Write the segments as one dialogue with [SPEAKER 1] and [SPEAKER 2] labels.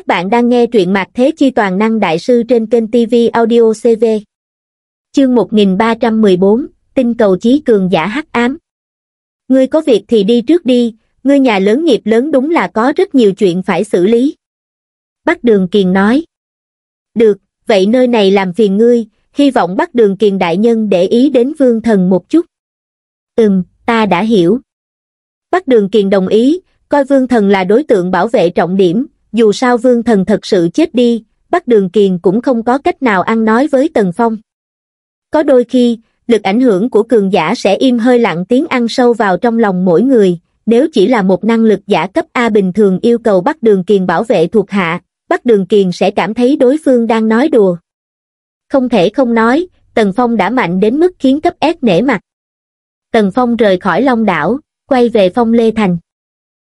[SPEAKER 1] Các bạn đang nghe truyện Mạc Thế Chi Toàn Năng Đại Sư trên kênh TV Audio CV. Chương 1314, tinh cầu chí cường giả hắc ám. Ngươi có việc thì đi trước đi, ngươi nhà lớn nghiệp lớn đúng là có rất nhiều chuyện phải xử lý. Bắc Đường Kiền nói. Được, vậy nơi này làm phiền ngươi, hy vọng Bắc Đường Kiền Đại Nhân để ý đến vương thần một chút. Ừm, ta đã hiểu. Bắc Đường Kiền đồng ý, coi vương thần là đối tượng bảo vệ trọng điểm, dù sao vương thần thật sự chết đi, Bắc Đường Kiền cũng không có cách nào ăn nói với Tần Phong. Có đôi khi, lực ảnh hưởng của cường giả sẽ im hơi lặng tiếng ăn sâu vào trong lòng mỗi người, nếu chỉ là một năng lực giả cấp A bình thường yêu cầu Bắc Đường Kiền bảo vệ thuộc hạ, Bắc Đường Kiền sẽ cảm thấy đối phương đang nói đùa. Không thể không nói, Tần Phong đã mạnh đến mức khiến cấp S nể mặt. Tần Phong rời khỏi Long Đảo, quay về Phong Lê Thành.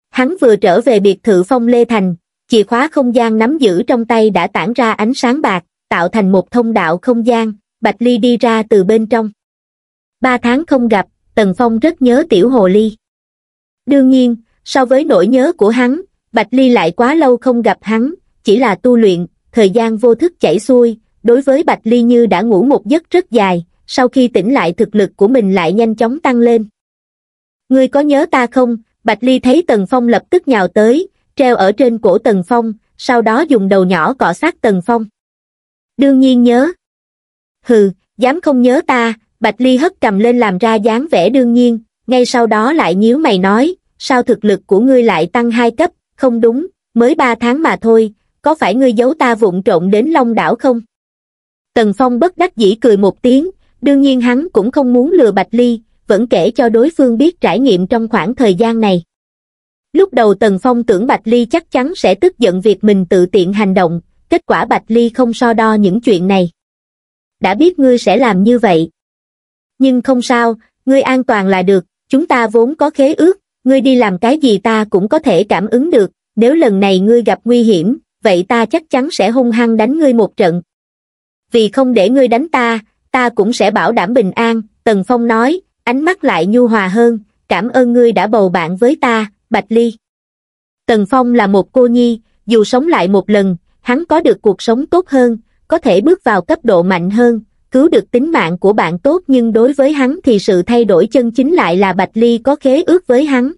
[SPEAKER 1] Hắn vừa trở về biệt thự Phong Lê Thành, chìa khóa không gian nắm giữ trong tay đã tản ra ánh sáng bạc, tạo thành một thông đạo không gian, Bạch Ly đi ra từ bên trong. Ba tháng không gặp, Tần Phong rất nhớ tiểu hồ ly. Đương nhiên, so với nỗi nhớ của hắn, Bạch Ly lại quá lâu không gặp hắn, chỉ là tu luyện, thời gian vô thức chảy xuôi, đối với Bạch Ly như đã ngủ một giấc rất dài, sau khi tỉnh lại thực lực của mình lại nhanh chóng tăng lên. Ngươi có nhớ ta không? Bạch Ly thấy Tần Phong lập tức nhào tới, treo ở trên cổ Tần Phong, sau đó dùng đầu nhỏ cọ sát Tần Phong. Đương nhiên nhớ. Hừ, dám không nhớ ta, Bạch Ly hất cầm lên làm ra dáng vẻ đương nhiên, ngay sau đó lại nhíu mày nói, sao thực lực của ngươi lại tăng hai cấp, không đúng, mới ba tháng mà thôi, có phải ngươi giấu ta vụng trộn đến Long Đảo không? Tần Phong bất đắc dĩ cười một tiếng, đương nhiên hắn cũng không muốn lừa Bạch Ly, vẫn kể cho đối phương biết trải nghiệm trong khoảng thời gian này lúc đầu tần phong tưởng bạch ly chắc chắn sẽ tức giận việc mình tự tiện hành động kết quả bạch ly không so đo những chuyện này đã biết ngươi sẽ làm như vậy nhưng không sao ngươi an toàn là được chúng ta vốn có khế ước ngươi đi làm cái gì ta cũng có thể cảm ứng được nếu lần này ngươi gặp nguy hiểm vậy ta chắc chắn sẽ hung hăng đánh ngươi một trận vì không để ngươi đánh ta ta cũng sẽ bảo đảm bình an tần phong nói ánh mắt lại nhu hòa hơn cảm ơn ngươi đã bầu bạn với ta Bạch Ly. Tần Phong là một cô nhi, dù sống lại một lần, hắn có được cuộc sống tốt hơn, có thể bước vào cấp độ mạnh hơn, cứu được tính mạng của bạn tốt nhưng đối với hắn thì sự thay đổi chân chính lại là Bạch Ly có khế ước với hắn.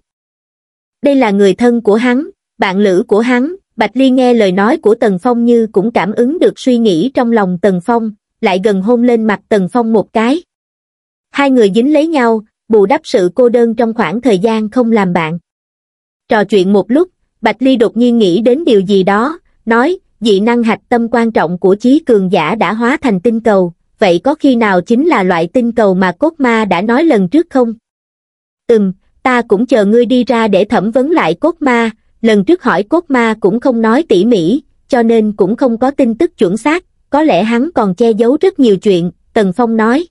[SPEAKER 1] Đây là người thân của hắn, bạn lữ của hắn, Bạch Ly nghe lời nói của Tần Phong như cũng cảm ứng được suy nghĩ trong lòng Tần Phong, lại gần hôn lên mặt Tần Phong một cái. Hai người dính lấy nhau, bù đắp sự cô đơn trong khoảng thời gian không làm bạn. Trò chuyện một lúc, Bạch Ly đột nhiên nghĩ đến điều gì đó, nói, dị năng hạch tâm quan trọng của chí cường giả đã hóa thành tinh cầu, vậy có khi nào chính là loại tinh cầu mà cốt ma đã nói lần trước không? Ừm, ta cũng chờ ngươi đi ra để thẩm vấn lại cốt ma, lần trước hỏi cốt ma cũng không nói tỉ mỉ, cho nên cũng không có tin tức chuẩn xác, có lẽ hắn còn che giấu rất nhiều chuyện, Tần Phong nói.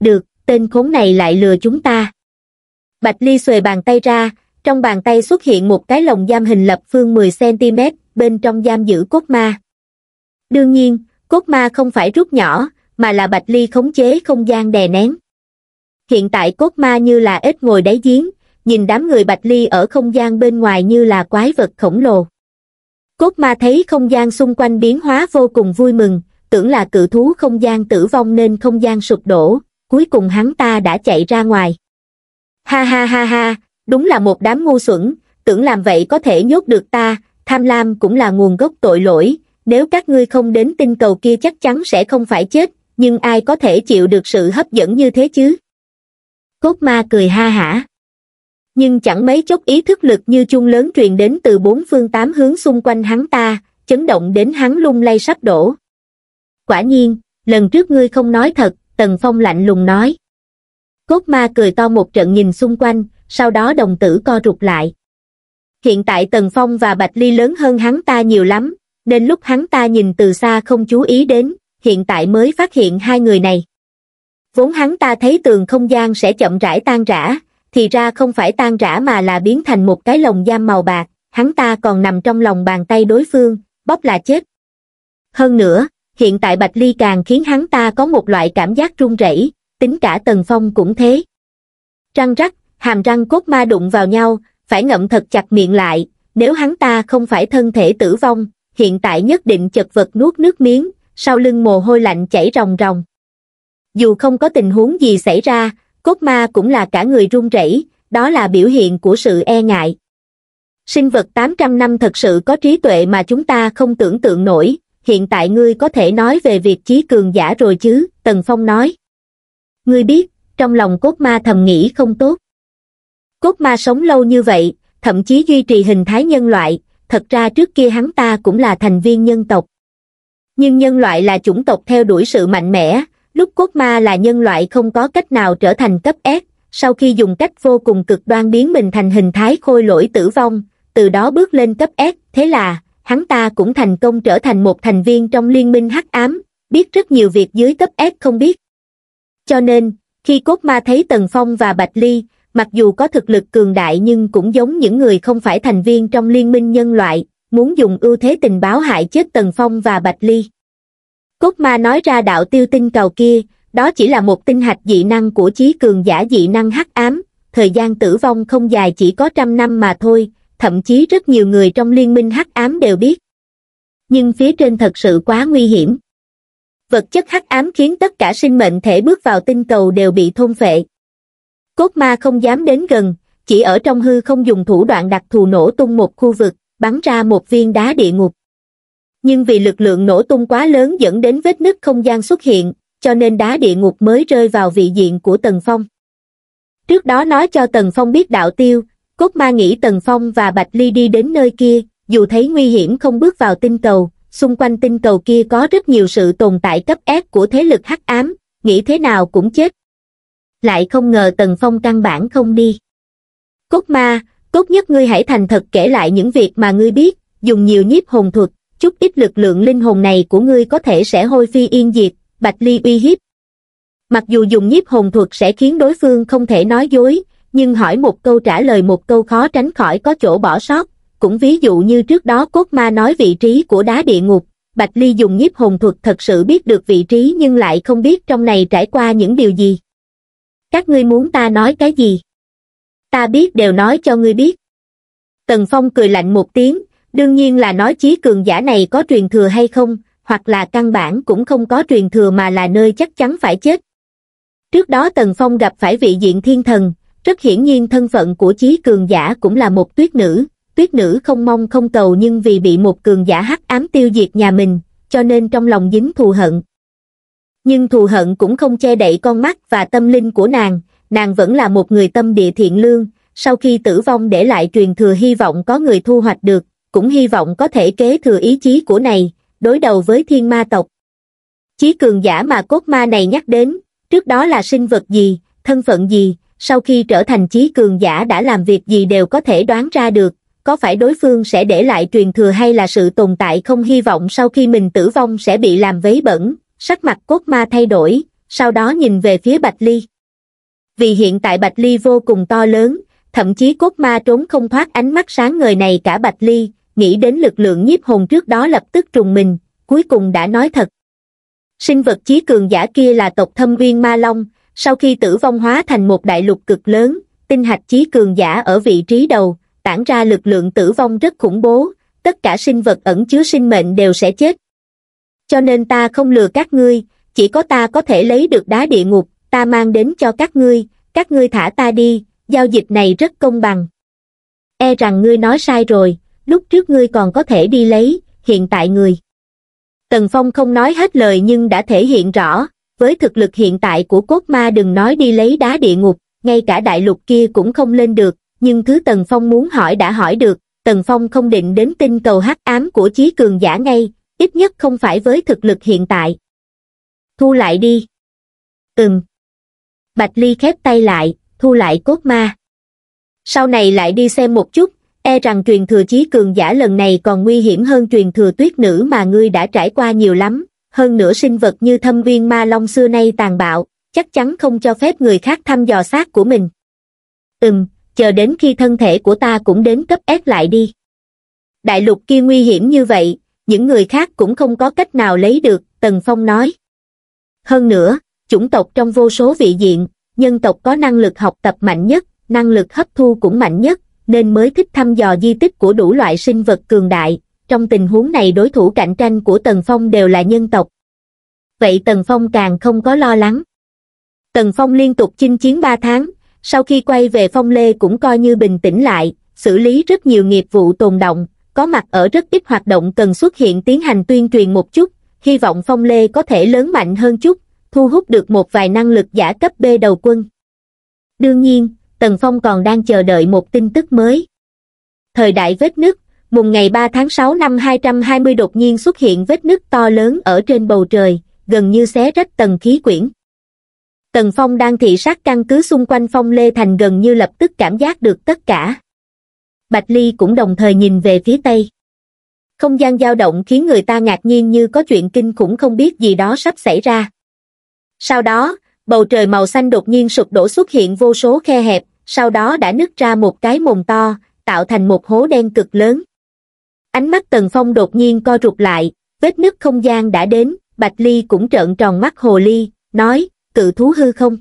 [SPEAKER 1] Được, tên khốn này lại lừa chúng ta. Bạch Ly xuề bàn tay ra, trong bàn tay xuất hiện một cái lồng giam hình lập phương 10cm, bên trong giam giữ cốt ma. Đương nhiên, cốt ma không phải rút nhỏ, mà là bạch ly khống chế không gian đè nén. Hiện tại cốt ma như là ếch ngồi đáy giếng, nhìn đám người bạch ly ở không gian bên ngoài như là quái vật khổng lồ. Cốt ma thấy không gian xung quanh biến hóa vô cùng vui mừng, tưởng là cự thú không gian tử vong nên không gian sụp đổ, cuối cùng hắn ta đã chạy ra ngoài. Ha ha ha ha, đúng là một đám ngu xuẩn tưởng làm vậy có thể nhốt được ta tham lam cũng là nguồn gốc tội lỗi nếu các ngươi không đến tinh cầu kia chắc chắn sẽ không phải chết nhưng ai có thể chịu được sự hấp dẫn như thế chứ cốt ma cười ha hả nhưng chẳng mấy chốc ý thức lực như chung lớn truyền đến từ bốn phương tám hướng xung quanh hắn ta chấn động đến hắn lung lay sắp đổ quả nhiên lần trước ngươi không nói thật tần phong lạnh lùng nói cốt ma cười to một trận nhìn xung quanh sau đó đồng tử co rụt lại. Hiện tại Tần Phong và Bạch Ly lớn hơn hắn ta nhiều lắm, nên lúc hắn ta nhìn từ xa không chú ý đến, hiện tại mới phát hiện hai người này. Vốn hắn ta thấy tường không gian sẽ chậm rãi tan rã, thì ra không phải tan rã mà là biến thành một cái lồng giam màu bạc, hắn ta còn nằm trong lòng bàn tay đối phương, bóp là chết. Hơn nữa, hiện tại Bạch Ly càng khiến hắn ta có một loại cảm giác run rẩy, tính cả Tần Phong cũng thế. Răng rắc, hàm răng cốt ma đụng vào nhau, phải ngậm thật chặt miệng lại, nếu hắn ta không phải thân thể tử vong, hiện tại nhất định chật vật nuốt nước miếng, sau lưng mồ hôi lạnh chảy ròng ròng. Dù không có tình huống gì xảy ra, cốt ma cũng là cả người run rẩy, đó là biểu hiện của sự e ngại. Sinh vật 800 năm thật sự có trí tuệ mà chúng ta không tưởng tượng nổi, hiện tại ngươi có thể nói về việc trí cường giả rồi chứ, Tần Phong nói. Ngươi biết, trong lòng cốt ma thầm nghĩ không tốt. Cốt ma sống lâu như vậy, thậm chí duy trì hình thái nhân loại, thật ra trước kia hắn ta cũng là thành viên nhân tộc. Nhưng nhân loại là chủng tộc theo đuổi sự mạnh mẽ, lúc cốt ma là nhân loại không có cách nào trở thành cấp S, sau khi dùng cách vô cùng cực đoan biến mình thành hình thái khôi lỗi tử vong, từ đó bước lên cấp S, thế là, hắn ta cũng thành công trở thành một thành viên trong liên minh hắc ám, biết rất nhiều việc dưới cấp S không biết. Cho nên, khi cốt ma thấy Tần Phong và Bạch Ly, mặc dù có thực lực cường đại nhưng cũng giống những người không phải thành viên trong liên minh nhân loại, muốn dùng ưu thế tình báo hại chết Tần Phong và Bạch Ly. Cốt ma nói ra đạo tiêu tinh cầu kia, đó chỉ là một tinh hạch dị năng của trí cường giả dị năng hắc ám, thời gian tử vong không dài chỉ có trăm năm mà thôi, thậm chí rất nhiều người trong liên minh hắc ám đều biết. Nhưng phía trên thật sự quá nguy hiểm. Vật chất hắc ám khiến tất cả sinh mệnh thể bước vào tinh cầu đều bị thôn phệ, Cốt ma không dám đến gần, chỉ ở trong hư không dùng thủ đoạn đặc thù nổ tung một khu vực, bắn ra một viên đá địa ngục. Nhưng vì lực lượng nổ tung quá lớn dẫn đến vết nứt không gian xuất hiện, cho nên đá địa ngục mới rơi vào vị diện của Tần Phong. Trước đó nói cho Tần Phong biết đạo tiêu, cốt ma nghĩ Tần Phong và Bạch Ly đi đến nơi kia, dù thấy nguy hiểm không bước vào tinh cầu, xung quanh tinh cầu kia có rất nhiều sự tồn tại cấp S của thế lực hắc ám, nghĩ thế nào cũng chết, lại không ngờ Tần Phong căn bản không đi. Cốt ma, cốt nhất ngươi hãy thành thật kể lại những việc mà ngươi biết, dùng nhiều nhiếp hồn thuật, chút ít lực lượng linh hồn này của ngươi có thể sẽ hôi phi yên diệt, Bạch Ly uy hiếp. Mặc dù dùng nhiếp hồn thuật sẽ khiến đối phương không thể nói dối, nhưng hỏi một câu trả lời một câu khó tránh khỏi có chỗ bỏ sót, cũng ví dụ như trước đó cốt ma nói vị trí của đá địa ngục, Bạch Ly dùng nhiếp hồn thuật thật sự biết được vị trí nhưng lại không biết trong này trải qua những điều gì các ngươi muốn ta nói cái gì ta biết đều nói cho ngươi biết tần phong cười lạnh một tiếng đương nhiên là nói chí cường giả này có truyền thừa hay không hoặc là căn bản cũng không có truyền thừa mà là nơi chắc chắn phải chết trước đó tần phong gặp phải vị diện thiên thần rất hiển nhiên thân phận của chí cường giả cũng là một tuyết nữ tuyết nữ không mong không cầu nhưng vì bị một cường giả hắc ám tiêu diệt nhà mình cho nên trong lòng dính thù hận nhưng thù hận cũng không che đậy con mắt và tâm linh của nàng nàng vẫn là một người tâm địa thiện lương sau khi tử vong để lại truyền thừa hy vọng có người thu hoạch được cũng hy vọng có thể kế thừa ý chí của này đối đầu với thiên ma tộc chí cường giả mà cốt ma này nhắc đến trước đó là sinh vật gì thân phận gì sau khi trở thành chí cường giả đã làm việc gì đều có thể đoán ra được có phải đối phương sẽ để lại truyền thừa hay là sự tồn tại không hy vọng sau khi mình tử vong sẽ bị làm vấy bẩn sắc mặt cốt ma thay đổi, sau đó nhìn về phía Bạch Ly. Vì hiện tại Bạch Ly vô cùng to lớn, thậm chí cốt ma trốn không thoát ánh mắt sáng người này cả Bạch Ly, nghĩ đến lực lượng nhiếp hồn trước đó lập tức trùng mình, cuối cùng đã nói thật. Sinh vật chí cường giả kia là tộc thâm viên ma long, sau khi tử vong hóa thành một đại lục cực lớn, tinh hạch chí cường giả ở vị trí đầu, tản ra lực lượng tử vong rất khủng bố, tất cả sinh vật ẩn chứa sinh mệnh đều sẽ chết, cho nên ta không lừa các ngươi chỉ có ta có thể lấy được đá địa ngục ta mang đến cho các ngươi các ngươi thả ta đi giao dịch này rất công bằng e rằng ngươi nói sai rồi lúc trước ngươi còn có thể đi lấy hiện tại người tần phong không nói hết lời nhưng đã thể hiện rõ với thực lực hiện tại của cốt ma đừng nói đi lấy đá địa ngục ngay cả đại lục kia cũng không lên được nhưng thứ tần phong muốn hỏi đã hỏi được tần phong không định đến tinh cầu hắc ám của chí cường giả ngay ít nhất không phải với thực lực hiện tại. Thu lại đi. Ừm. Bạch Ly khép tay lại, thu lại cốt ma. Sau này lại đi xem một chút, e rằng truyền thừa chí cường giả lần này còn nguy hiểm hơn truyền thừa tuyết nữ mà ngươi đã trải qua nhiều lắm, hơn nữa sinh vật như thâm viên ma long xưa nay tàn bạo, chắc chắn không cho phép người khác thăm dò xác của mình. Ừm, chờ đến khi thân thể của ta cũng đến cấp S lại đi. Đại lục kia nguy hiểm như vậy, những người khác cũng không có cách nào lấy được, Tần Phong nói. Hơn nữa, chủng tộc trong vô số vị diện, nhân tộc có năng lực học tập mạnh nhất, năng lực hấp thu cũng mạnh nhất, nên mới thích thăm dò di tích của đủ loại sinh vật cường đại. Trong tình huống này đối thủ cạnh tranh của Tần Phong đều là nhân tộc. Vậy Tần Phong càng không có lo lắng. Tần Phong liên tục chinh chiến 3 tháng, sau khi quay về Phong Lê cũng coi như bình tĩnh lại, xử lý rất nhiều nghiệp vụ tồn động, có mặt ở rất ít hoạt động cần xuất hiện tiến hành tuyên truyền một chút, hy vọng Phong Lê có thể lớn mạnh hơn chút, thu hút được một vài năng lực giả cấp B đầu quân. Đương nhiên, Tần Phong còn đang chờ đợi một tin tức mới. Thời đại vết nứt, mùng ngày 3 tháng 6 năm 220 đột nhiên xuất hiện vết nứt to lớn ở trên bầu trời, gần như xé rách tầng khí quyển. Tần Phong đang thị sát căn cứ xung quanh Phong Lê Thành gần như lập tức cảm giác được tất cả. Bạch Ly cũng đồng thời nhìn về phía Tây. Không gian dao động khiến người ta ngạc nhiên như có chuyện kinh khủng không biết gì đó sắp xảy ra. Sau đó, bầu trời màu xanh đột nhiên sụp đổ xuất hiện vô số khe hẹp, sau đó đã nứt ra một cái mồm to, tạo thành một hố đen cực lớn. Ánh mắt Tần Phong đột nhiên co rụt lại, vết nứt không gian đã đến, Bạch Ly cũng trợn tròn mắt Hồ Ly, nói, cự thú hư không?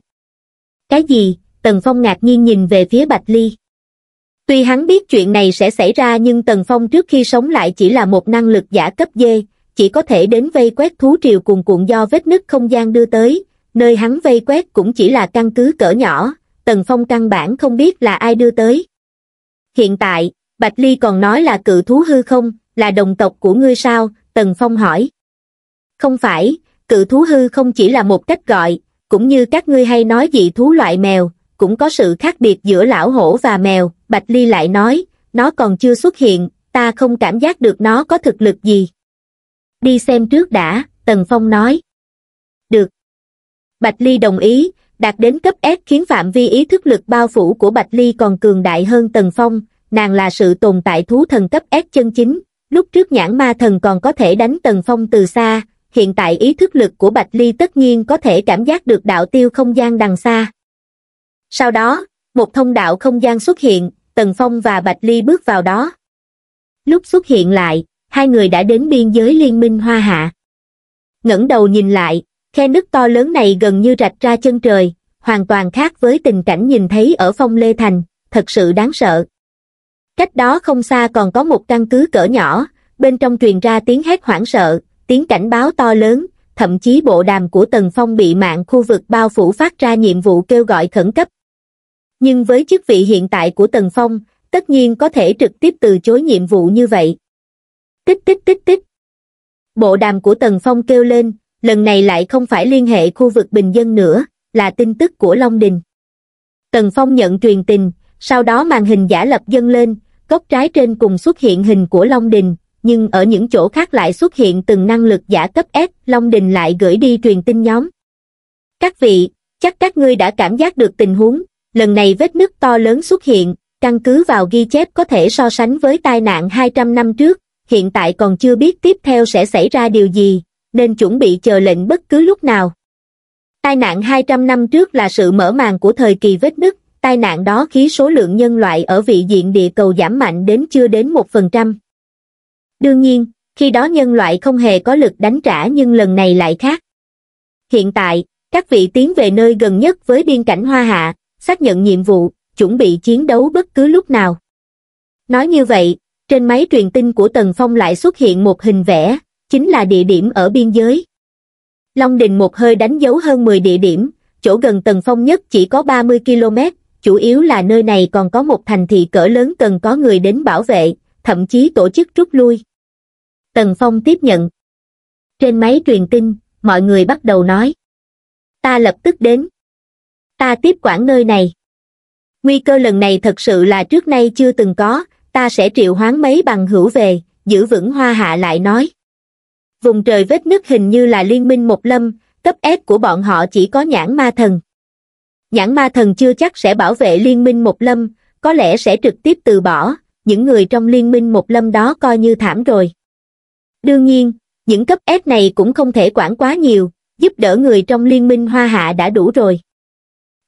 [SPEAKER 1] Cái gì? Tần Phong ngạc nhiên nhìn về phía Bạch Ly. Tuy hắn biết chuyện này sẽ xảy ra nhưng Tần Phong trước khi sống lại chỉ là một năng lực giả cấp dê, chỉ có thể đến vây quét thú triều cuồn cuộn do vết nứt không gian đưa tới, nơi hắn vây quét cũng chỉ là căn cứ cỡ nhỏ, Tần Phong căn bản không biết là ai đưa tới. Hiện tại, Bạch Ly còn nói là cự thú hư không, là đồng tộc của ngươi sao, Tần Phong hỏi. Không phải, cự thú hư không chỉ là một cách gọi, cũng như các ngươi hay nói dị thú loại mèo, cũng có sự khác biệt giữa lão hổ và mèo, Bạch Ly lại nói, nó còn chưa xuất hiện, ta không cảm giác được nó có thực lực gì. Đi xem trước đã, Tần Phong nói. Được. Bạch Ly đồng ý, đạt đến cấp S khiến phạm vi ý thức lực bao phủ của Bạch Ly còn cường đại hơn Tần Phong, nàng là sự tồn tại thú thần cấp S chân chính, lúc trước nhãn ma thần còn có thể đánh Tần Phong từ xa, hiện tại ý thức lực của Bạch Ly tất nhiên có thể cảm giác được đạo tiêu không gian đằng xa. Sau đó, một thông đạo không gian xuất hiện, Tần Phong và Bạch Ly bước vào đó. Lúc xuất hiện lại, hai người đã đến biên giới liên minh Hoa Hạ. ngẩng đầu nhìn lại, khe nứt to lớn này gần như rạch ra chân trời, hoàn toàn khác với tình cảnh nhìn thấy ở phong Lê Thành, thật sự đáng sợ. Cách đó không xa còn có một căn cứ cỡ nhỏ, bên trong truyền ra tiếng hét hoảng sợ, tiếng cảnh báo to lớn, thậm chí bộ đàm của Tần Phong bị mạng khu vực bao phủ phát ra nhiệm vụ kêu gọi khẩn cấp nhưng với chức vị hiện tại của Tần Phong, tất nhiên có thể trực tiếp từ chối nhiệm vụ như vậy. Tích tích tích tích. Bộ đàm của Tần Phong kêu lên, lần này lại không phải liên hệ khu vực bình dân nữa, là tin tức của Long Đình. Tần Phong nhận truyền tình, sau đó màn hình giả lập dâng lên, góc trái trên cùng xuất hiện hình của Long Đình, nhưng ở những chỗ khác lại xuất hiện từng năng lực giả cấp S, Long Đình lại gửi đi truyền tin nhóm. Các vị, chắc các ngươi đã cảm giác được tình huống, lần này vết nứt to lớn xuất hiện, căn cứ vào ghi chép có thể so sánh với tai nạn 200 năm trước, hiện tại còn chưa biết tiếp theo sẽ xảy ra điều gì, nên chuẩn bị chờ lệnh bất cứ lúc nào. Tai nạn 200 năm trước là sự mở màn của thời kỳ vết nứt, tai nạn đó khiến số lượng nhân loại ở vị diện địa cầu giảm mạnh đến chưa đến 1%. Đương nhiên, khi đó nhân loại không hề có lực đánh trả nhưng lần này lại khác. Hiện tại, các vị tiến về nơi gần nhất với biên cảnh Hoa Hạ, xác nhận nhiệm vụ, chuẩn bị chiến đấu bất cứ lúc nào. Nói như vậy, trên máy truyền tin của Tần Phong lại xuất hiện một hình vẽ, chính là địa điểm ở biên giới. Long Đình một hơi đánh dấu hơn 10 địa điểm, chỗ gần Tần Phong nhất chỉ có 30 km, chủ yếu là nơi này còn có một thành thị cỡ lớn cần có người đến bảo vệ, thậm chí tổ chức rút lui. Tần Phong tiếp nhận. Trên máy truyền tin, mọi người bắt đầu nói. Ta lập tức đến ta tiếp quản nơi này nguy cơ lần này thật sự là trước nay chưa từng có ta sẽ triệu hoán mấy bằng hữu về giữ vững hoa hạ lại nói vùng trời vết nứt hình như là liên minh một lâm cấp s của bọn họ chỉ có nhãn ma thần nhãn ma thần chưa chắc sẽ bảo vệ liên minh một lâm có lẽ sẽ trực tiếp từ bỏ những người trong liên minh một lâm đó coi như thảm rồi đương nhiên những cấp s này cũng không thể quản quá nhiều giúp đỡ người trong liên minh hoa hạ đã đủ rồi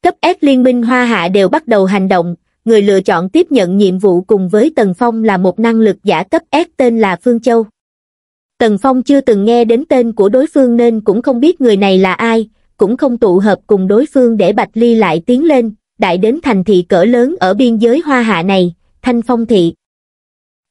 [SPEAKER 1] cấp S Liên minh Hoa Hạ đều bắt đầu hành động, người lựa chọn tiếp nhận nhiệm vụ cùng với Tần Phong là một năng lực giả cấp S tên là Phương Châu. Tần Phong chưa từng nghe đến tên của đối phương nên cũng không biết người này là ai, cũng không tụ hợp cùng đối phương để Bạch Ly lại tiến lên, đại đến thành thị cỡ lớn ở biên giới Hoa Hạ này, Thanh Phong Thị.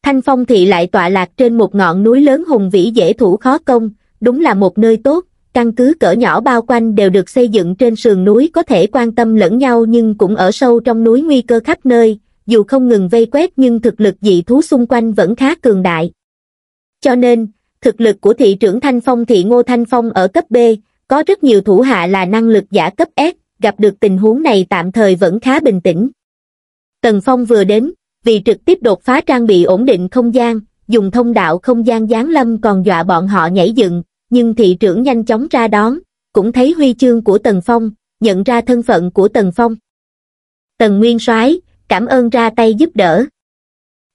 [SPEAKER 1] Thanh Phong Thị lại tọa lạc trên một ngọn núi lớn hùng vĩ dễ thủ khó công, đúng là một nơi tốt, căn cứ cỡ nhỏ bao quanh đều được xây dựng trên sườn núi có thể quan tâm lẫn nhau nhưng cũng ở sâu trong núi nguy cơ khắp nơi, dù không ngừng vây quét nhưng thực lực dị thú xung quanh vẫn khá cường đại. Cho nên, thực lực của thị trưởng Thanh Phong thị Ngô Thanh Phong ở cấp B, có rất nhiều thủ hạ là năng lực giả cấp S, gặp được tình huống này tạm thời vẫn khá bình tĩnh. Tần Phong vừa đến, vì trực tiếp đột phá trang bị ổn định không gian, dùng thông đạo không gian giáng lâm còn dọa bọn họ nhảy dựng, nhưng thị trưởng nhanh chóng ra đón, cũng thấy huy chương của Tần Phong, nhận ra thân phận của Tần Phong. Tần Nguyên soái cảm ơn ra tay giúp đỡ.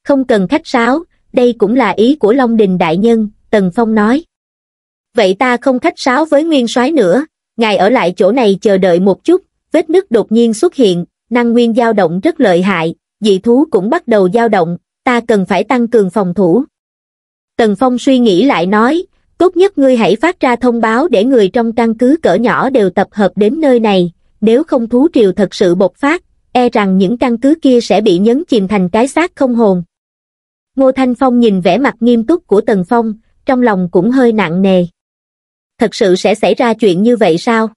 [SPEAKER 1] Không cần khách sáo, đây cũng là ý của Long Đình Đại Nhân, Tần Phong nói. Vậy ta không khách sáo với Nguyên soái nữa, ngài ở lại chỗ này chờ đợi một chút, vết nứt đột nhiên xuất hiện, năng nguyên dao động rất lợi hại, dị thú cũng bắt đầu dao động, ta cần phải tăng cường phòng thủ. Tần Phong suy nghĩ lại nói, tốt nhất ngươi hãy phát ra thông báo để người trong căn cứ cỡ nhỏ đều tập hợp đến nơi này, nếu không thú triều thật sự bộc phát, e rằng những căn cứ kia sẽ bị nhấn chìm thành cái xác không hồn. Ngô Thanh Phong nhìn vẻ mặt nghiêm túc của Tần Phong, trong lòng cũng hơi nặng nề. Thật sự sẽ xảy ra chuyện như vậy sao?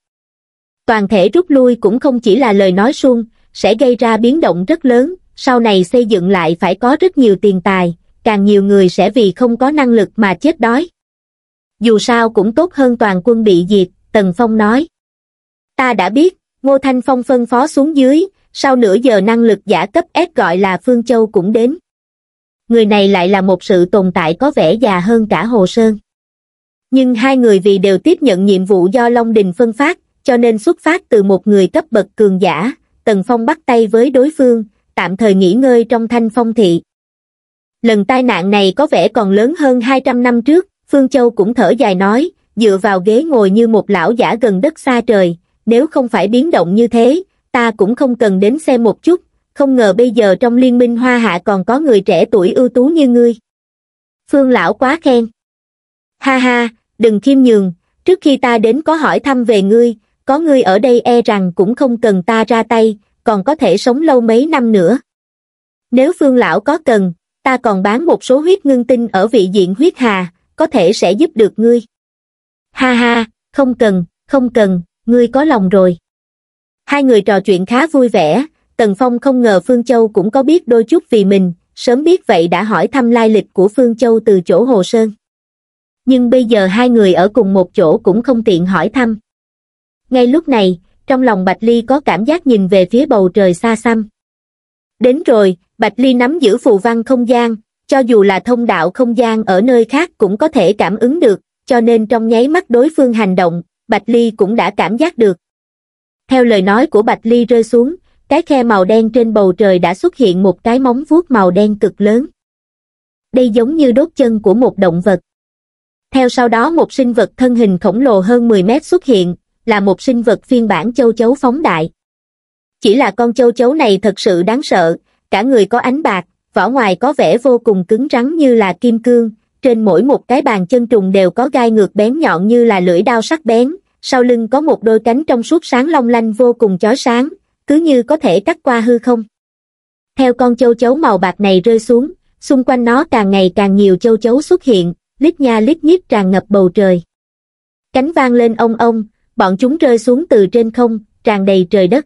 [SPEAKER 1] Toàn thể rút lui cũng không chỉ là lời nói suông, sẽ gây ra biến động rất lớn, sau này xây dựng lại phải có rất nhiều tiền tài, càng nhiều người sẽ vì không có năng lực mà chết đói dù sao cũng tốt hơn toàn quân bị diệt, Tần Phong nói. Ta đã biết, Ngô Thanh Phong phân phó xuống dưới, sau nửa giờ năng lực giả cấp S gọi là Phương Châu cũng đến. Người này lại là một sự tồn tại có vẻ già hơn cả Hồ Sơn. Nhưng hai người vì đều tiếp nhận nhiệm vụ do Long Đình phân phát, cho nên xuất phát từ một người cấp bậc cường giả, Tần Phong bắt tay với đối phương, tạm thời nghỉ ngơi trong thanh phong thị. Lần tai nạn này có vẻ còn lớn hơn 200 năm trước, Phương Châu cũng thở dài nói, dựa vào ghế ngồi như một lão giả gần đất xa trời, nếu không phải biến động như thế, ta cũng không cần đến xem một chút, không ngờ bây giờ trong liên minh hoa hạ còn có người trẻ tuổi ưu tú như ngươi. Phương lão quá khen. Ha ha, đừng khiêm nhường, trước khi ta đến có hỏi thăm về ngươi, có ngươi ở đây e rằng cũng không cần ta ra tay, còn có thể sống lâu mấy năm nữa. Nếu phương lão có cần, ta còn bán một số huyết ngưng tinh ở vị diện huyết hà, có thể sẽ giúp được ngươi. Ha ha, không cần, không cần, ngươi có lòng rồi. Hai người trò chuyện khá vui vẻ, Tần Phong không ngờ Phương Châu cũng có biết đôi chút vì mình, sớm biết vậy đã hỏi thăm lai lịch của Phương Châu từ chỗ Hồ Sơn. Nhưng bây giờ hai người ở cùng một chỗ cũng không tiện hỏi thăm. Ngay lúc này, trong lòng Bạch Ly có cảm giác nhìn về phía bầu trời xa xăm. Đến rồi, Bạch Ly nắm giữ phù văn không gian, cho dù là thông đạo không gian ở nơi khác cũng có thể cảm ứng được, cho nên trong nháy mắt đối phương hành động, Bạch Ly cũng đã cảm giác được. Theo lời nói của Bạch Ly rơi xuống, cái khe màu đen trên bầu trời đã xuất hiện một cái móng vuốt màu đen cực lớn. Đây giống như đốt chân của một động vật. Theo sau đó một sinh vật thân hình khổng lồ hơn 10 mét xuất hiện, là một sinh vật phiên bản châu chấu phóng đại. Chỉ là con châu chấu này thật sự đáng sợ, cả người có ánh bạc, vỏ ngoài có vẻ vô cùng cứng rắn như là kim cương, trên mỗi một cái bàn chân trùng đều có gai ngược bén nhọn như là lưỡi đao sắc bén, sau lưng có một đôi cánh trong suốt sáng long lanh vô cùng chói sáng, cứ như có thể cắt qua hư không. Theo con châu chấu màu bạc này rơi xuống, xung quanh nó càng ngày càng nhiều châu chấu xuất hiện, lít nha lít nhít tràn ngập bầu trời. Cánh vang lên ông ông, bọn chúng rơi xuống từ trên không, tràn đầy trời đất.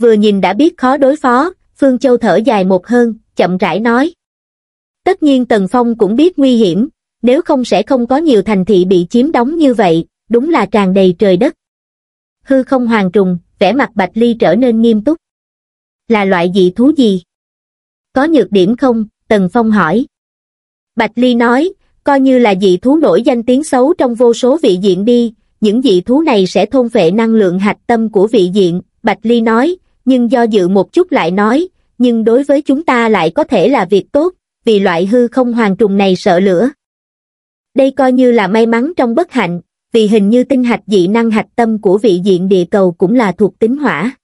[SPEAKER 1] Vừa nhìn đã biết khó đối phó, Phương Châu thở dài một hơn, chậm rãi nói. Tất nhiên Tần Phong cũng biết nguy hiểm, nếu không sẽ không có nhiều thành thị bị chiếm đóng như vậy, đúng là tràn đầy trời đất. Hư không hoàng trùng, vẻ mặt Bạch Ly trở nên nghiêm túc. Là loại dị thú gì? Có nhược điểm không? Tần Phong hỏi. Bạch Ly nói, coi như là dị thú nổi danh tiếng xấu trong vô số vị diện đi, những dị thú này sẽ thôn phệ năng lượng hạch tâm của vị diện, Bạch Ly nói, nhưng do dự một chút lại nói, nhưng đối với chúng ta lại có thể là việc tốt, vì loại hư không hoàng trùng này sợ lửa. Đây coi như là may mắn trong bất hạnh, vì hình như tinh hạch dị năng hạch tâm của vị diện địa cầu cũng là thuộc tính hỏa.